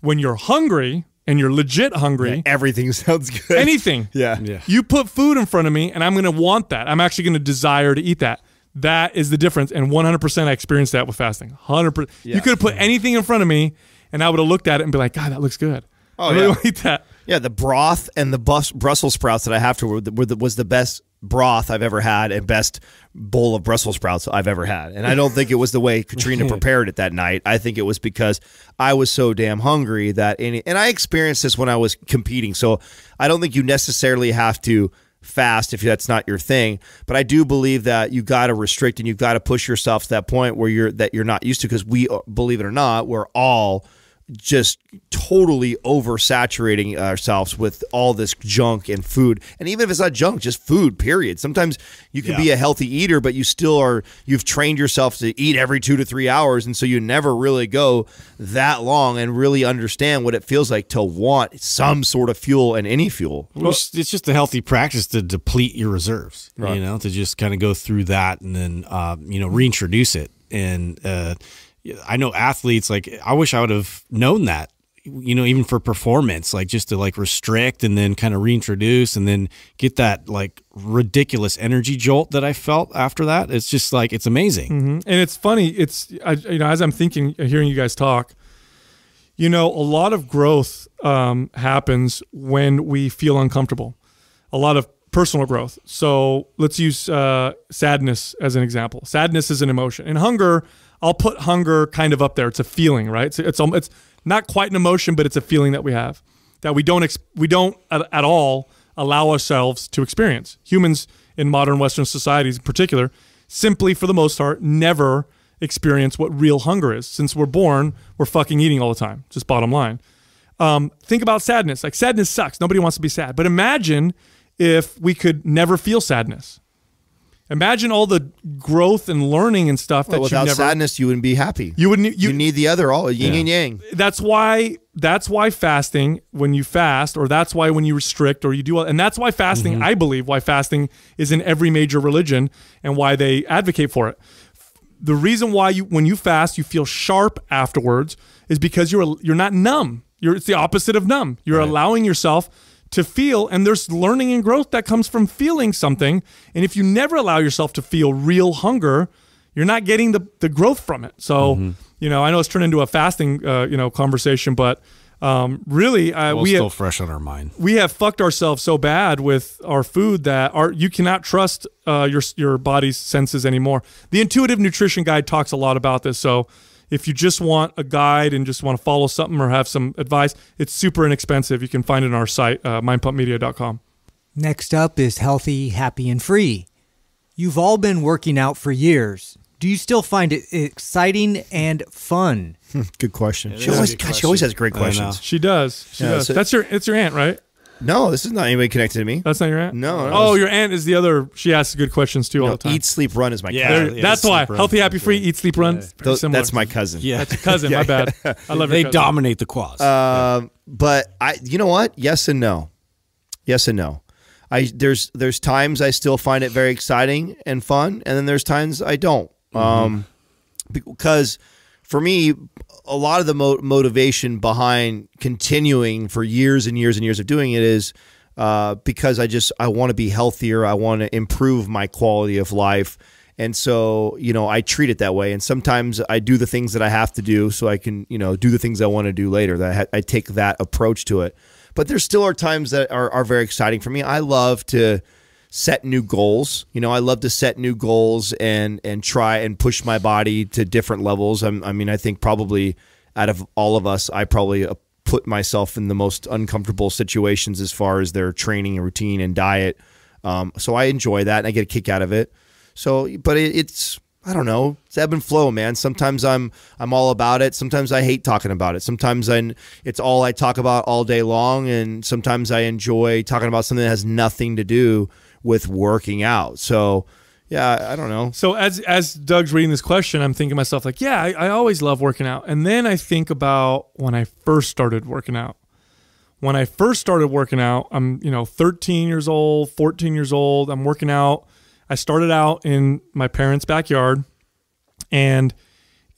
When you're hungry and you're legit hungry, yeah, everything sounds good. Anything. yeah. yeah. You put food in front of me and I'm going to want that. I'm actually going to desire to eat that. That is the difference. And 100% I experienced that with fasting. 100%. Yeah. You could have put anything in front of me and I would have looked at it and be like, God, that looks good. Oh, I really yeah. that. Yeah, the broth and the Brussels sprouts that I have to were the, were the, was the best broth I've ever had and best bowl of Brussels sprouts I've ever had. And I don't think it was the way Katrina prepared it that night. I think it was because I was so damn hungry that any and I experienced this when I was competing. So I don't think you necessarily have to fast if that's not your thing. But I do believe that you got to restrict and you've got to push yourself to that point where you're that you're not used to because we uh, believe it or not, we're all just totally oversaturating ourselves with all this junk and food. And even if it's not junk, just food, period. Sometimes you can yeah. be a healthy eater, but you still are, you've trained yourself to eat every two to three hours. And so you never really go that long and really understand what it feels like to want some sort of fuel and any fuel. Well, it's just a healthy practice to deplete your reserves, right. you know, to just kind of go through that and then, uh, you know, reintroduce it. And, uh, I know athletes like I wish I would have known that you know even for performance like just to like restrict and then kind of reintroduce and then get that like ridiculous energy jolt that i felt after that it's just like it's amazing mm -hmm. and it's funny it's I, you know as i'm thinking hearing you guys talk you know a lot of growth um, happens when we feel uncomfortable a lot of personal growth so let's use uh, sadness as an example sadness is an emotion and hunger I'll put hunger kind of up there. It's a feeling, right? It's it's, it's not quite an emotion, but it's a feeling that we have that we don't ex- we don't at, at all allow ourselves to experience. Humans in modern Western societies, in particular, simply for the most part, never experience what real hunger is. Since we're born, we're fucking eating all the time. Just bottom line. Um, think about sadness. Like sadness sucks. Nobody wants to be sad. But imagine if we could never feel sadness. Imagine all the growth and learning and stuff well, that without you never, sadness you wouldn't be happy. You wouldn't. You, you need the other all yin yeah. and yang. That's why. That's why fasting when you fast, or that's why when you restrict, or you do, and that's why fasting. Mm -hmm. I believe why fasting is in every major religion and why they advocate for it. The reason why you when you fast you feel sharp afterwards is because you're you're not numb. You're, it's the opposite of numb. You're right. allowing yourself to feel, and there's learning and growth that comes from feeling something. And if you never allow yourself to feel real hunger, you're not getting the, the growth from it. So, mm-hmm. you know, I know it's turned into a fasting, uh, you know, conversation, but um, really, uh, well, we still have, fresh on our mind. We have fucked ourselves so bad with our food that our you cannot trust uh, your your body's senses anymore. The intuitive nutrition guide talks a lot about this, so if you just want a guide and just want to follow something or have some advice, it's super inexpensive. You can find it on our site, uh, mindpumpmedia.com. Next up is healthy, happy, and free. You've all been working out for years. Do you still find it exciting and fun? good question. She always, God, question. she always has great questions. She does. She yeah, does. So That's your it's your aunt, right? No, this is not anybody connected to me. That's not your aunt. No. no oh, your aunt is the other. She asks good questions too all the time. Eat, sleep, run is my yeah. Cousin. yeah that's why healthy, happy, free. Eat, sleep, run. Yeah. Th that's my cousin. Yeah, that's cousin. yeah, my bad. I love. They dominate the quads. Uh, yeah. But I, you know what? Yes and no. Yes and no. I there's there's times I still find it very exciting and fun, and then there's times I don't. Mm -hmm. Um, because for me, a lot of the mo motivation behind continuing for years and years and years of doing it is uh, because I just I want to be healthier. I want to improve my quality of life. And so, you know, I treat it that way. And sometimes I do the things that I have to do so I can, you know, do the things I want to do later. That I, I take that approach to it. But there still are times that are, are very exciting for me. I love to, set new goals. You know, I love to set new goals and and try and push my body to different levels. I'm, i mean, I think probably out of all of us, I probably uh, put myself in the most uncomfortable situations as far as their training and routine and diet. Um, so I enjoy that and I get a kick out of it. So, but it, it's I don't know. It's ebb and flow, man. Sometimes I'm I'm all about it. Sometimes I hate talking about it. Sometimes I it's all I talk about all day long, and sometimes I enjoy talking about something that has nothing to do with working out. So yeah, I don't know. So as as Doug's reading this question, I'm thinking myself like, yeah, I, I always love working out. And then I think about when I first started working out. When I first started working out, I'm you know 13 years old, 14 years old. I'm working out. I started out in my parents' backyard, and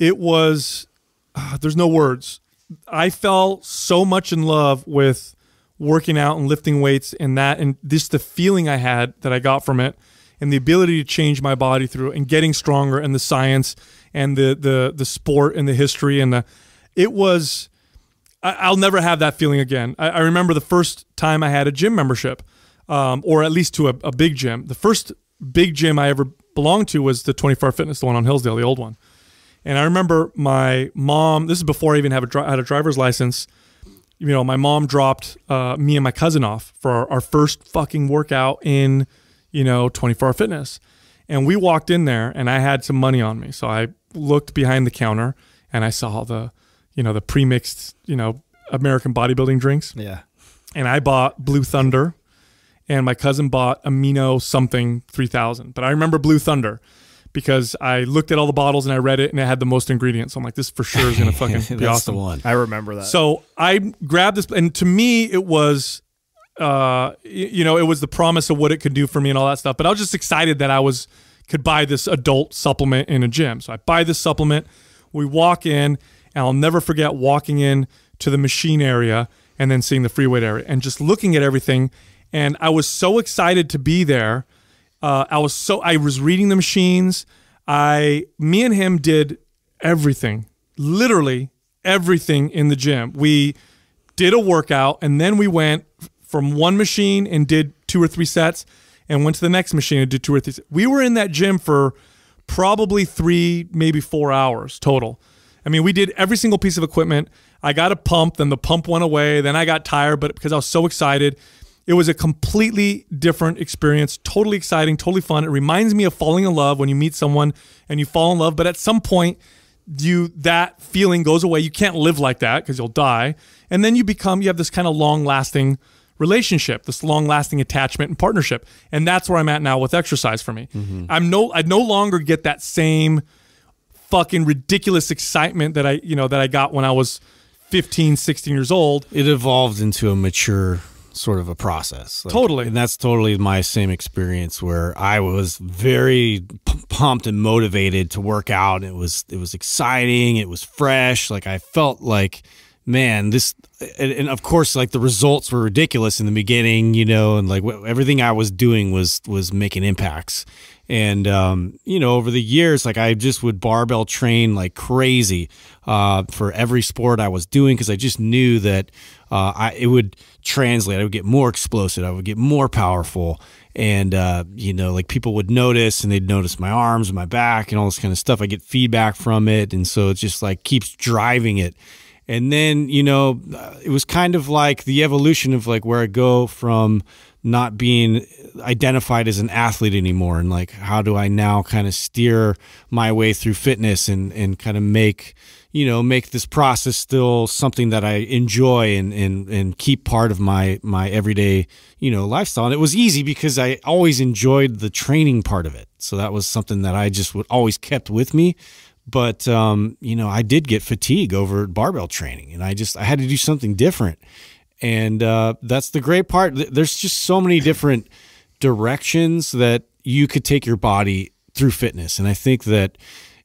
it was uh, there's no words. I fell so much in love with working out and lifting weights and that and just the feeling I had that I got from it and the ability to change my body through and getting stronger and the science and the the the sport and the history and the it was I, will never have that feeling again. I, I, remember the first time I had a gym membership, um, or at least to a, a, big gym. The first big gym I ever belonged to was the 24 Fitness, the one on Hillsdale, the old one. And I remember my mom. This is before I even have a, had a driver's license you know, my mom dropped uh, me and my cousin off for our, our first fucking workout in, you know, 24 Hour Fitness. And we walked in there and I had some money on me. So I looked behind the counter and I saw the, you know, the premixed, you know, American bodybuilding drinks. Yeah. And I bought Blue Thunder and my cousin bought Amino something 3000. But I remember Blue Thunder because I looked at all the bottles and I read it and it had the most ingredients. So I'm like, this for sure is gonna fucking be awesome. one. I remember that. So I grabbed this, and to me, it was, uh, you know, it was the promise of what it could do for me and all that stuff. But I was just excited that I was could buy this adult supplement in a gym. So I buy this supplement. We walk in, and I'll never forget walking in to the machine area and then seeing the free weight area and just looking at everything. And I was so excited to be there uh, I was so I was reading the machines. I me and him did everything, literally everything in the gym. We did a workout and then we went from one machine and did two or three sets and went to the next machine and did two or three. We were in that gym for probably 3 maybe 4 hours total. I mean, we did every single piece of equipment. I got a pump, then the pump went away, then I got tired, but because I was so excited, it was a completely different experience, totally exciting, totally fun. It reminds me of falling in love when you meet someone and you fall in love, but at some point, you that feeling goes away. You can't live like that because you'll die. And then you become you have this kind of long-lasting relationship, this long-lasting attachment and partnership. And that's where I'm at now with exercise for me. Mm -hmm. I'm no I no longer get that same fucking ridiculous excitement that I, you know, that I got when I was 15, 16 years old. It evolved into a mature sort of a process. Like, totally. And that's totally my same experience where I was very pumped and motivated to work out. It was it was exciting, it was fresh, like I felt like man, this and, and of course like the results were ridiculous in the beginning, you know, and like everything I was doing was was making impacts and um, you know over the years like i just would barbell train like crazy uh, for every sport i was doing because i just knew that uh, I, it would translate i would get more explosive i would get more powerful and uh, you know like people would notice and they'd notice my arms and my back and all this kind of stuff i get feedback from it and so it just like keeps driving it and then you know uh, it was kind of like the evolution of like where i go from not being identified as an athlete anymore and like how do i now kind of steer my way through fitness and and kind of make you know make this process still something that i enjoy and and and keep part of my my everyday you know lifestyle and it was easy because i always enjoyed the training part of it so that was something that i just would always kept with me but um, you know i did get fatigue over barbell training and i just i had to do something different and uh, that's the great part. There's just so many different directions that you could take your body through fitness, and I think that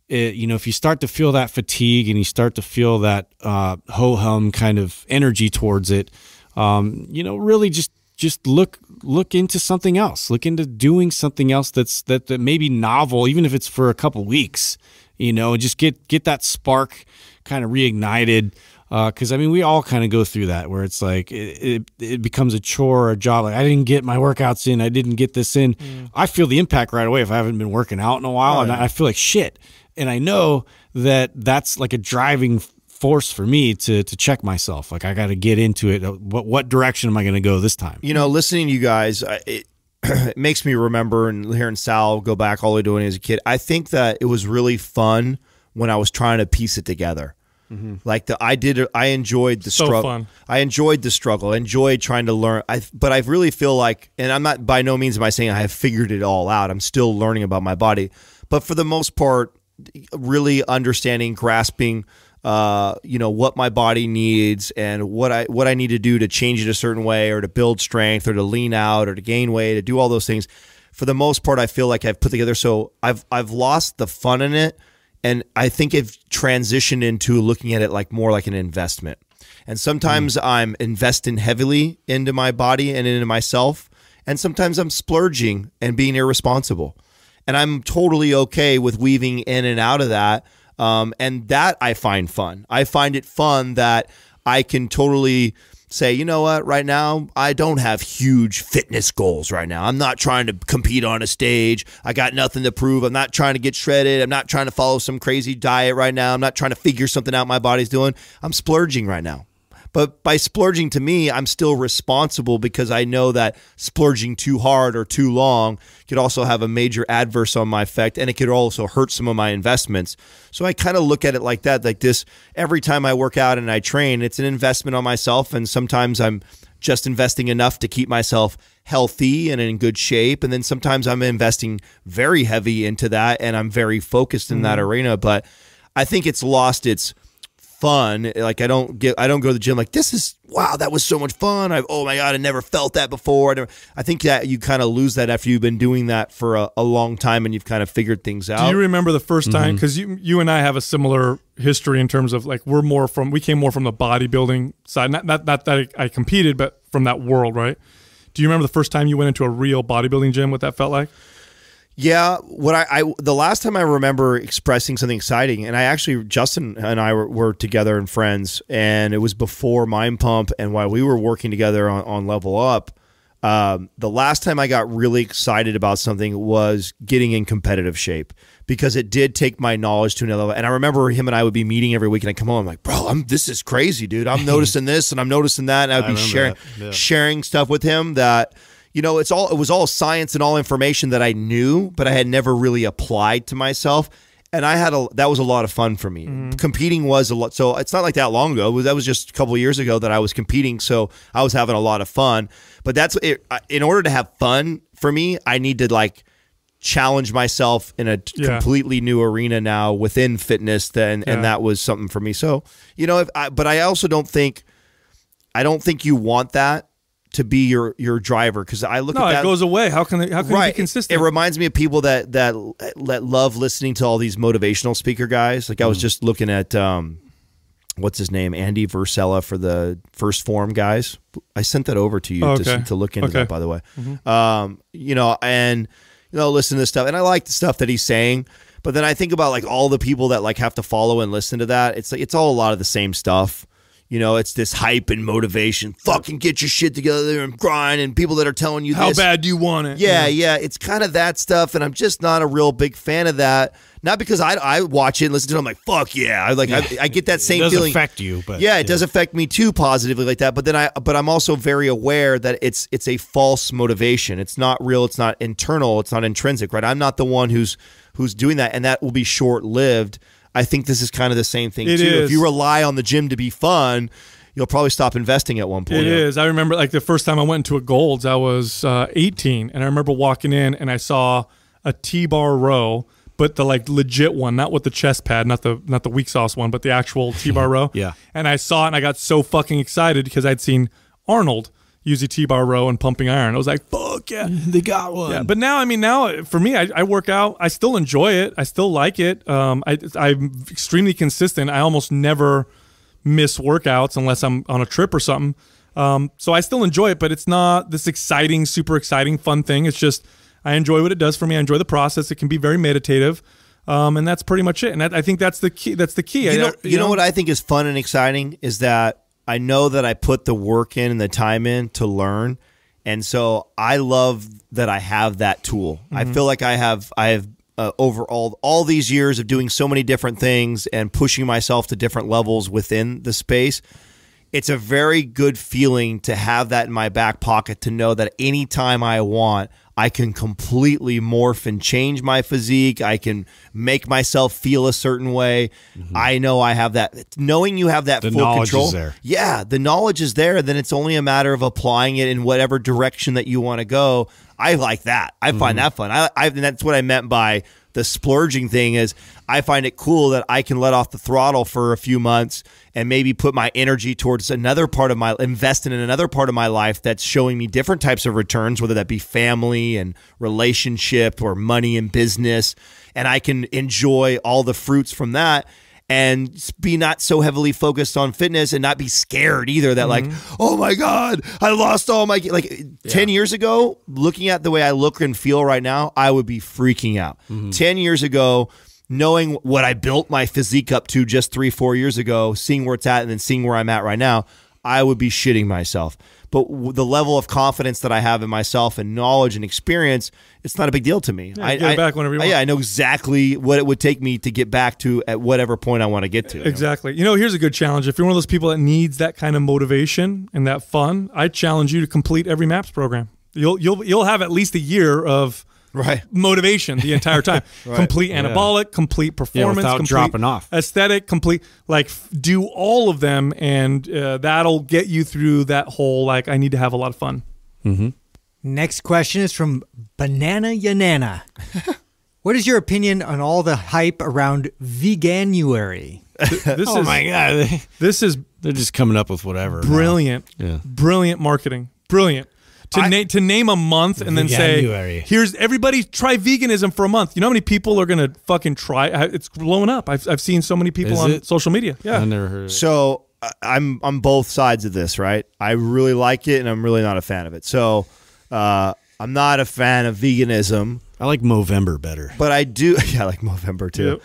it, eh, you know if you start to feel that fatigue and you start to feel that uh, ho hum kind of energy towards it, um, you know, really just just look look into something else. Look into doing something else that's that that maybe novel, even if it's for a couple weeks. You know, just get get that spark kind of reignited because uh, I mean we all kind of go through that where it's like it, it, it becomes a chore or a job. Like I didn't get my workouts in, I didn't get this in. Mm. I feel the impact right away if I haven't been working out in a while, and I feel like shit. And I know that that's like a driving force for me to to check myself. Like I got to get into it. What what direction am I going to go this time? You know, listening to you guys, it, it makes me remember and hearing Sal go back all the way to when he was a kid. I think that it was really fun when I was trying to piece it together Mm-hmm. Like the I did I enjoyed the so struggle. I enjoyed the struggle. I enjoyed trying to learn. I but I really feel like and I'm not by no means am I saying I have figured it all out. I'm still learning about my body. But for the most part, really understanding, grasping uh, you know what my body needs and what I what I need to do to change it a certain way or to build strength or to lean out or to gain weight to do all those things. For the most part, I feel like I've put together. So I've I've lost the fun in it, and I think I've transitioned into looking at it like more like an investment. And sometimes mm. I'm investing heavily into my body and into myself, and sometimes I'm splurging and being irresponsible. And I'm totally okay with weaving in and out of that. Um, and that I find fun. I find it fun that I can totally say, you know what, right now, I don't have huge fitness goals right now. I'm not trying to compete on a stage. I got nothing to prove. I'm not trying to get shredded. I'm not trying to follow some crazy diet right now. I'm not trying to figure something out my body's doing. I'm splurging right now. But by splurging to me, I'm still responsible because I know that splurging too hard or too long could also have a major adverse on my effect and it could also hurt some of my investments. So I kind of look at it like that, like this every time I work out and I train, it's an investment on myself. And sometimes I'm just investing enough to keep myself healthy and in good shape. And then sometimes I'm investing very heavy into that and I'm very focused in mm -hmm. that mm-hmm. arena. But I think it's lost its fun. Like I don't get, I don't go to the gym like this is wow, that was so much fun. I oh my god, I never felt that before. I, never, I think that you kind of lose that after you've been doing that for a, a, long time and you've kind of figured things out. Do you remember the first time? Because mm-hmm. you you and I have a similar history in terms of like we're more from we came more from the bodybuilding side. Not not, not that I, I competed, but from that world, right? Do you remember the first time you went into a real bodybuilding gym? What that felt like? Yeah, what I, I, the last time I remember expressing something exciting, and I actually Justin and I were, were together and friends, and it was before Mind Pump, and while we were working together on, on Level Up, um, the last time I got really excited about something was getting in competitive shape because it did take my knowledge to another level. And I remember him and I would be meeting every week, and I come home, I'm like, bro, I'm this is crazy, dude. I'm noticing this and I'm noticing that, and I'd be sharing yeah. sharing stuff with him that you know, it's all it was all science and all information that I knew, but I had never really applied to myself. And I had a that was a lot of fun for me. Mm -hmm. Competing was a lot. So it's not like that long ago. That was just a couple years ago that I was competing. So I was having a lot of fun. But that's it, in order to have fun for me, I need to like challenge myself in a yeah. completely new arena now within fitness then yeah. and that was something for me so you know I, but i also don't think i don't think you want that to be your your driver because I look no, at that. it goes away. How can they, how can right. be consistent? It, reminds me of people that that that love listening to all these motivational speaker guys. Like I was mm. just looking at um, what's his name, Andy Versella for the First Form guys. I sent that over to you oh, okay. to, to, look into okay. that, by the way. Mm -hmm. um, you know, and you know, listen to this stuff, and I like the stuff that he's saying. But then I think about like all the people that like have to follow and listen to that. It's like it's all a lot of the same stuff. You know, it's this hype and motivation. Fucking get your shit together and grind, and people that are telling you how this. bad do you want it? Yeah, yeah, yeah. it's kind of that stuff, and I'm just not a real big fan of that. Not because I, I watch it and listen to it. I'm like, fuck yeah, I like yeah. I, I, get that same it does feeling. Affect you, but yeah, it yeah. does affect me too positively like that. But then I, but I'm also very aware that it's it's a false motivation. It's not real. It's not internal. It's not intrinsic. Right? I'm not the one who's who's doing that, and that will be short lived. I think this is kind of the same thing it too. Is. If you rely on the gym to be fun, you'll probably stop investing at one point. It is. I remember like the first time I went into a Gold's, I was uh, 18, and I remember walking in and I saw a T-bar row, but the like legit one, not with the chest pad, not the not the weak sauce one, but the actual T-bar row. yeah. And I saw it, and I got so fucking excited because I'd seen Arnold using T-bar row and pumping iron. I was like, fuck yeah, they got one. Yeah, but now, I mean, now uh, for me, I, I work out. I still enjoy it. I still like it. Um, I, I'm extremely consistent. I almost never miss workouts unless I'm on a trip or something. Um, so I still enjoy it, but it's not this exciting, super exciting, fun thing. It's just I enjoy what it does for me. I enjoy the process. It can be very meditative. Um, and that's pretty much it. And I, I think that's the key. That's the key. You know, I, you, you know, know what I think is fun and exciting is that I know that I put the work in and the time in to learn. And so I love that I have that tool. Mm-hmm. I feel like I have I have uh, over all all these years of doing so many different things and pushing myself to different levels within the space. It's a very good feeling to have that in my back pocket to know that anytime I want, I can completely morph and change my physique. I can make myself feel a certain way. Mm-hmm. I know I have that. Knowing you have that the full control, there. yeah, the knowledge is there. Then it's only a matter of applying it in whatever direction that you want to go. I like that. I find mm-hmm. that fun. I, I, that's what I meant by the splurging thing. Is I find it cool that I can let off the throttle for a few months and maybe put my energy towards another part of my invest in another part of my life that's showing me different types of returns, whether that be family and relationship or money and business. And I can enjoy all the fruits from that and be not so heavily focused on fitness and not be scared either that mm -hmm. like mm-hmm. oh my god i lost all my like yeah. 10 years ago looking at the way i look and feel right now i would be freaking out mm -hmm. 10 years ago knowing what I built my physique up to just three, four years ago, seeing where it's at, and then seeing where I'm at right now, I would be shitting myself. But the level of confidence that I have in myself and knowledge and experience, it's not a big deal to me. Yeah, I, get I, back whenever you want. Yeah, I know exactly what it would take me to get back to at whatever point I want to get to. Exactly. You know, you know here's a good challenge. If you're one of those people that needs that kind of motivation and that fun, I challenge you to complete every MAPS program. You'll you'll you'll have at least a year of right. motivation the entire time. right. Complete anabolic, yeah. complete performance, yeah, complete dropping off. Aesthetic, complete like do all of them, and uh, that'll get you through that whole like I need to have a lot of fun. Mm -hmm. Next question is from Banana Yanana. what is your opinion on all the hype around Veganuary? This oh is, my god! This is they're just coming up with whatever. Brilliant, yeah. brilliant marketing. Brilliant to, I, na to name a month and then January. say, here's everybody try veganism for a month. You know how many people are going to fucking try? It's blowing up. I've, I've seen so many people Is on it? social media. Yeah. i never heard So I'm on both sides of this, right? I really like it and I'm really not a fan of it. So uh, I'm not a fan of veganism. I like Movember better. But I do. Yeah, I like Movember too. Yep.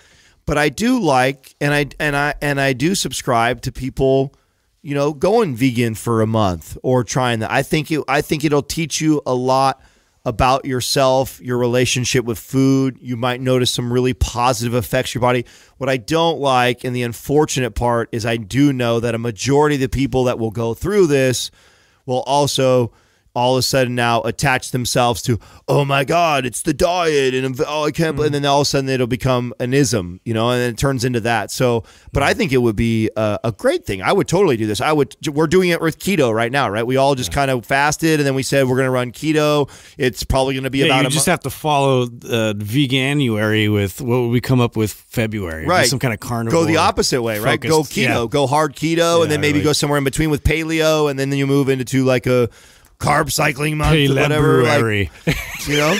But I do like, and I and I and I do subscribe to people you know, going vegan for a month or trying that. I think it I think it'll teach you a lot about yourself, your relationship with food. You might notice some really positive effects your body. What I don't like and the unfortunate part is I do know that a majority of the people that will go through this will also all of a sudden now attach themselves to oh my god it's the diet and oh I can't mm. and then all of a sudden it'll become an ism you know and it turns into that so but I mm. think it would be a, a great thing I would totally do this I would we're doing it with keto right now right we all just yeah. kind of fasted and then we said we're gonna run keto it's probably gonna be yeah, about you just have to follow uh, veganuary with what would we come up with February right some kind of carnival. go the opposite way right focused. go keto yeah. go hard keto and then maybe go somewhere in between with paleo and then you move into like a carb cycling month, whatever. Like, you know,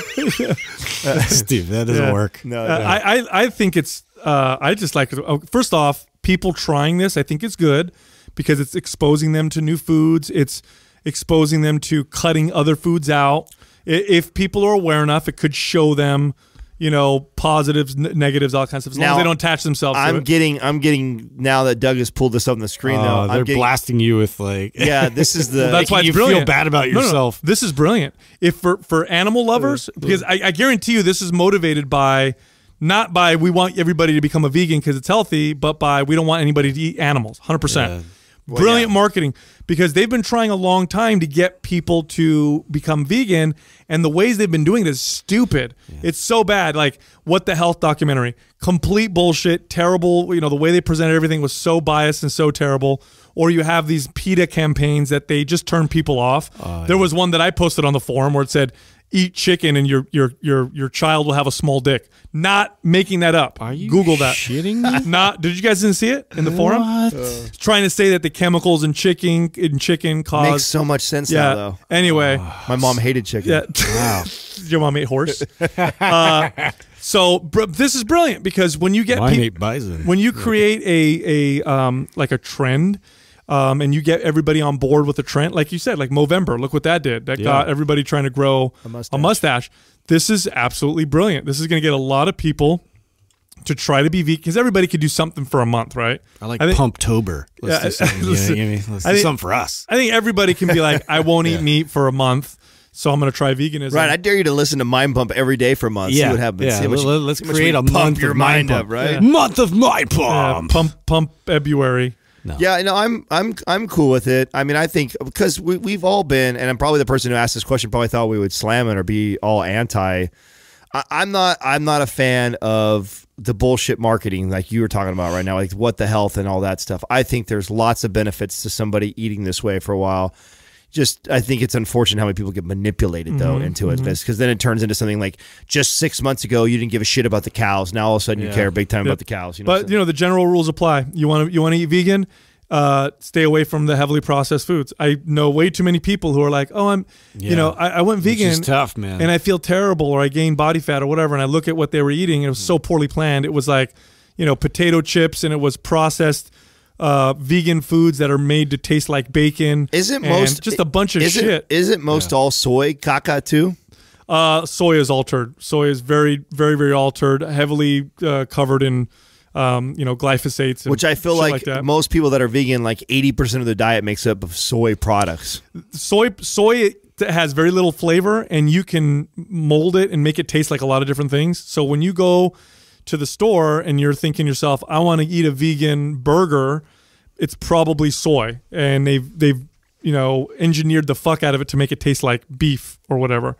Steve, that doesn't yeah. work. No, uh, I, I, I think it's. Uh, I just like. Oh, first off, people trying this, I think it's good because it's exposing them to new foods. It's exposing them to cutting other foods out. If people are aware enough, it could show them you know, positives, negatives, all kinds of stuff. As now, long as they don't attach themselves. I'm getting, I'm getting now that Doug has pulled this up on the screen. Uh, though they're getting, blasting you with like, yeah, this is the. well, that's why you brilliant. feel bad about yourself. No, no, this is brilliant. If for for animal lovers, uh, because I, I guarantee you, this is motivated by not by we want everybody to become a vegan because it's healthy, but by we don't want anybody to eat animals. Hundred yeah. percent. Well, Brilliant yeah. marketing because they've been trying a long time to get people to become vegan, and the ways they've been doing it is stupid. Yeah. It's so bad. Like what the health documentary, complete bullshit, terrible. You know the way they presented everything was so biased and so terrible. Or you have these PETA campaigns that they just turn people off. Uh, there yeah. was one that I posted on the forum where it said, eat chicken and your your your your child will have a small dick. Not making that up. Are you Google that. Shitting me? Not. Did you guys didn't see it in the forum? What? Uh, trying to say that the chemicals in chicken in chicken cause makes so much sense yeah. now though. Anyway, my mom hated chicken. Yeah. Wow. your mom ate horse. uh, so this is brilliant because when you get bison. when you create a a um like a trend um, and you get everybody on board with a trend, like you said, like Movember. Look what that did. That yeah. got everybody trying to grow a mustache. a mustache. This is absolutely brilliant. This is going to get a lot of people to try to be vegan because everybody could do something for a month, right? I like I think, Pumptober. Let's yeah, do something. listen, let's do think, something for us. I think everybody can be like, I won't yeah. eat meat for a month. So I'm going to try veganism. Right. I dare you to listen to Mind Pump every day for months. Yeah. See what happens. Yeah. Let's create a month your mind, Pump. up, right? Yeah. Month of Mind Pump. pump, pump, February. No. Yeah, no, I'm I'm I'm cool with it. I mean, I think because we we've all been, and I'm probably the person who asked this question probably thought we would slam it or be all anti. I, I'm not I'm not a fan of the bullshit marketing like you were talking about right now, like what the health and all that stuff. I think there's lots of benefits to somebody eating this way for a while just I think it's unfortunate how many people get manipulated though mm-hmm, into mm-hmm. it because then it turns into something like just six months ago you didn't give a shit about the cows now all of a sudden yeah. you care big time yeah. about the cows. You know but you know the general rules apply. You want to you want to eat vegan, uh, stay away from the heavily processed foods. I know way too many people who are like, oh, I'm yeah. you know I, I went vegan, Which tough man, and I feel terrible or I gain body fat or whatever, and I look at what they were eating and it was so mm. poorly planned. It was like you know potato chips and it was processed uh, vegan foods that are made to taste like bacon. is it most just a bunch of is shit? is it most yeah. all soy caca too? Uh, soy is altered. Soy is very, very, very altered. Heavily uh, covered in, um, you know, glyphosates. Which I feel like, like most people that are vegan, like eighty percent of the diet makes up of soy products. Soy, soy has very little flavor, and you can mold it and make it taste like a lot of different things. So when you go to the store and you're thinking yourself, I want to eat a vegan burger, it's probably soy, and they've they've you know engineered the fuck out of it to make it taste like beef or whatever.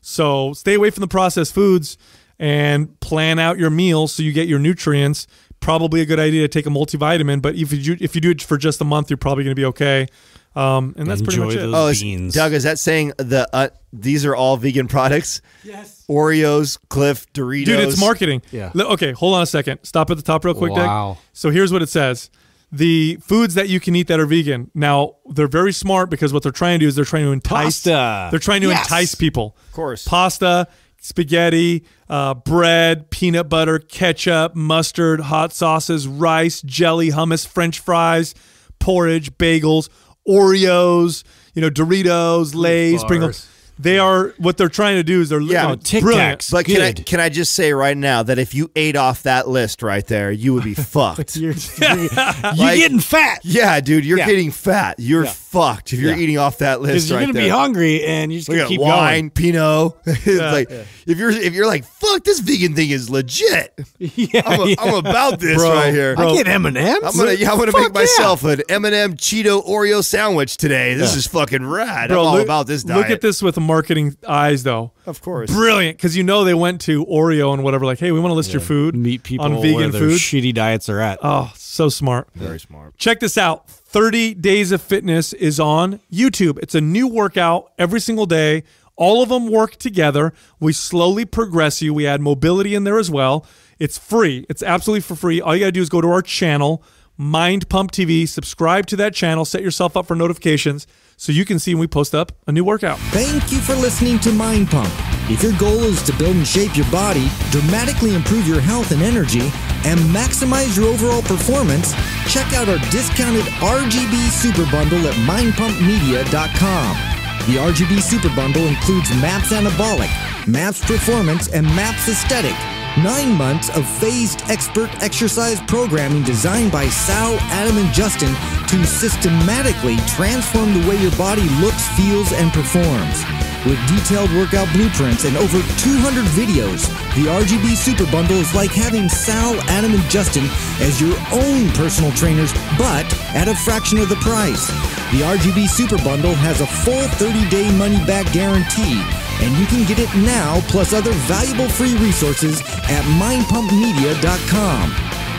So stay away from the processed foods and plan out your meals so you get your nutrients. Probably a good idea to take a multivitamin, but if you if you do it for just a month, you're probably going to be okay. Um, and that's Enjoy pretty much it. oh, beans. Doug, is that saying the uh, these are all vegan products? Yes. Oreos, Cliff, Doritos. Dude, it's marketing. Yeah. Okay, hold on a second. Stop at the top real quick, wow. Doug. So here's what it says. The foods that you can eat that are vegan. Now they're very smart because what they're trying to do is they're trying to entice. Pasta. They're trying to yes. entice people. Of course. Pasta, spaghetti, uh, bread, peanut butter, ketchup, mustard, hot sauces, rice, jelly, hummus, French fries, porridge, bagels Oreos, you know, Doritos, Lay's, Pringles. They are what they're trying to do is they're yeah, oh, Tic Tacs. But can I, can I just say right now that if you ate off that list right there, you would be fucked. you're, you're, like, you're, getting fat. Yeah, dude, you're yeah. getting fat. You're yeah fucked if you're yeah. eating off that list. You're right gonna there. be hungry and you're just gonna keep wine, going. Pinot. like yeah. if you're if you're like fuck, this vegan thing is legit. Yeah, I'm, I'm about this bro, right here. Bro. I get M and M's. I'm gonna yeah, I'm gonna make myself an M M&M and M Cheeto Oreo sandwich today. This is fucking rad. Bro, I'm all look, about this. Diet. Look at this with marketing eyes, though. Of course, brilliant because you know they went to Oreo and whatever. Like, hey, we want to list your food. Meet people on vegan food. Shitty diets are at. Oh, so smart. Very smart. Check this out 30 Days of Fitness is on YouTube. It's a new workout every single day. All of them work together. We slowly progress you. We add mobility in there as well. It's free, it's absolutely for free. All you got to do is go to our channel, Mind Pump TV, subscribe to that channel, set yourself up for notifications so you can see when we post up a new workout. Thank you for listening to Mind Pump. If your goal is to build and shape your body, dramatically improve your health and energy, and maximize your overall performance, check out our discounted RGB Super Bundle at mindpumpmedia.com. The RGB Super Bundle includes MAPS Anabolic, MAPS Performance, and MAPS Aesthetic Nine months of phased expert exercise programming designed by Sal, Adam, and Justin to systematically transform the way your body looks, feels, and performs. With detailed workout blueprints and over 200 videos, the RGB Super Bundle is like having Sal, Adam, and Justin as your own personal trainers, but at a fraction of the price. The RGB Super Bundle has a full 30 day money back guarantee, and you can get it now plus other valuable free resources at mindpumpmedia.com.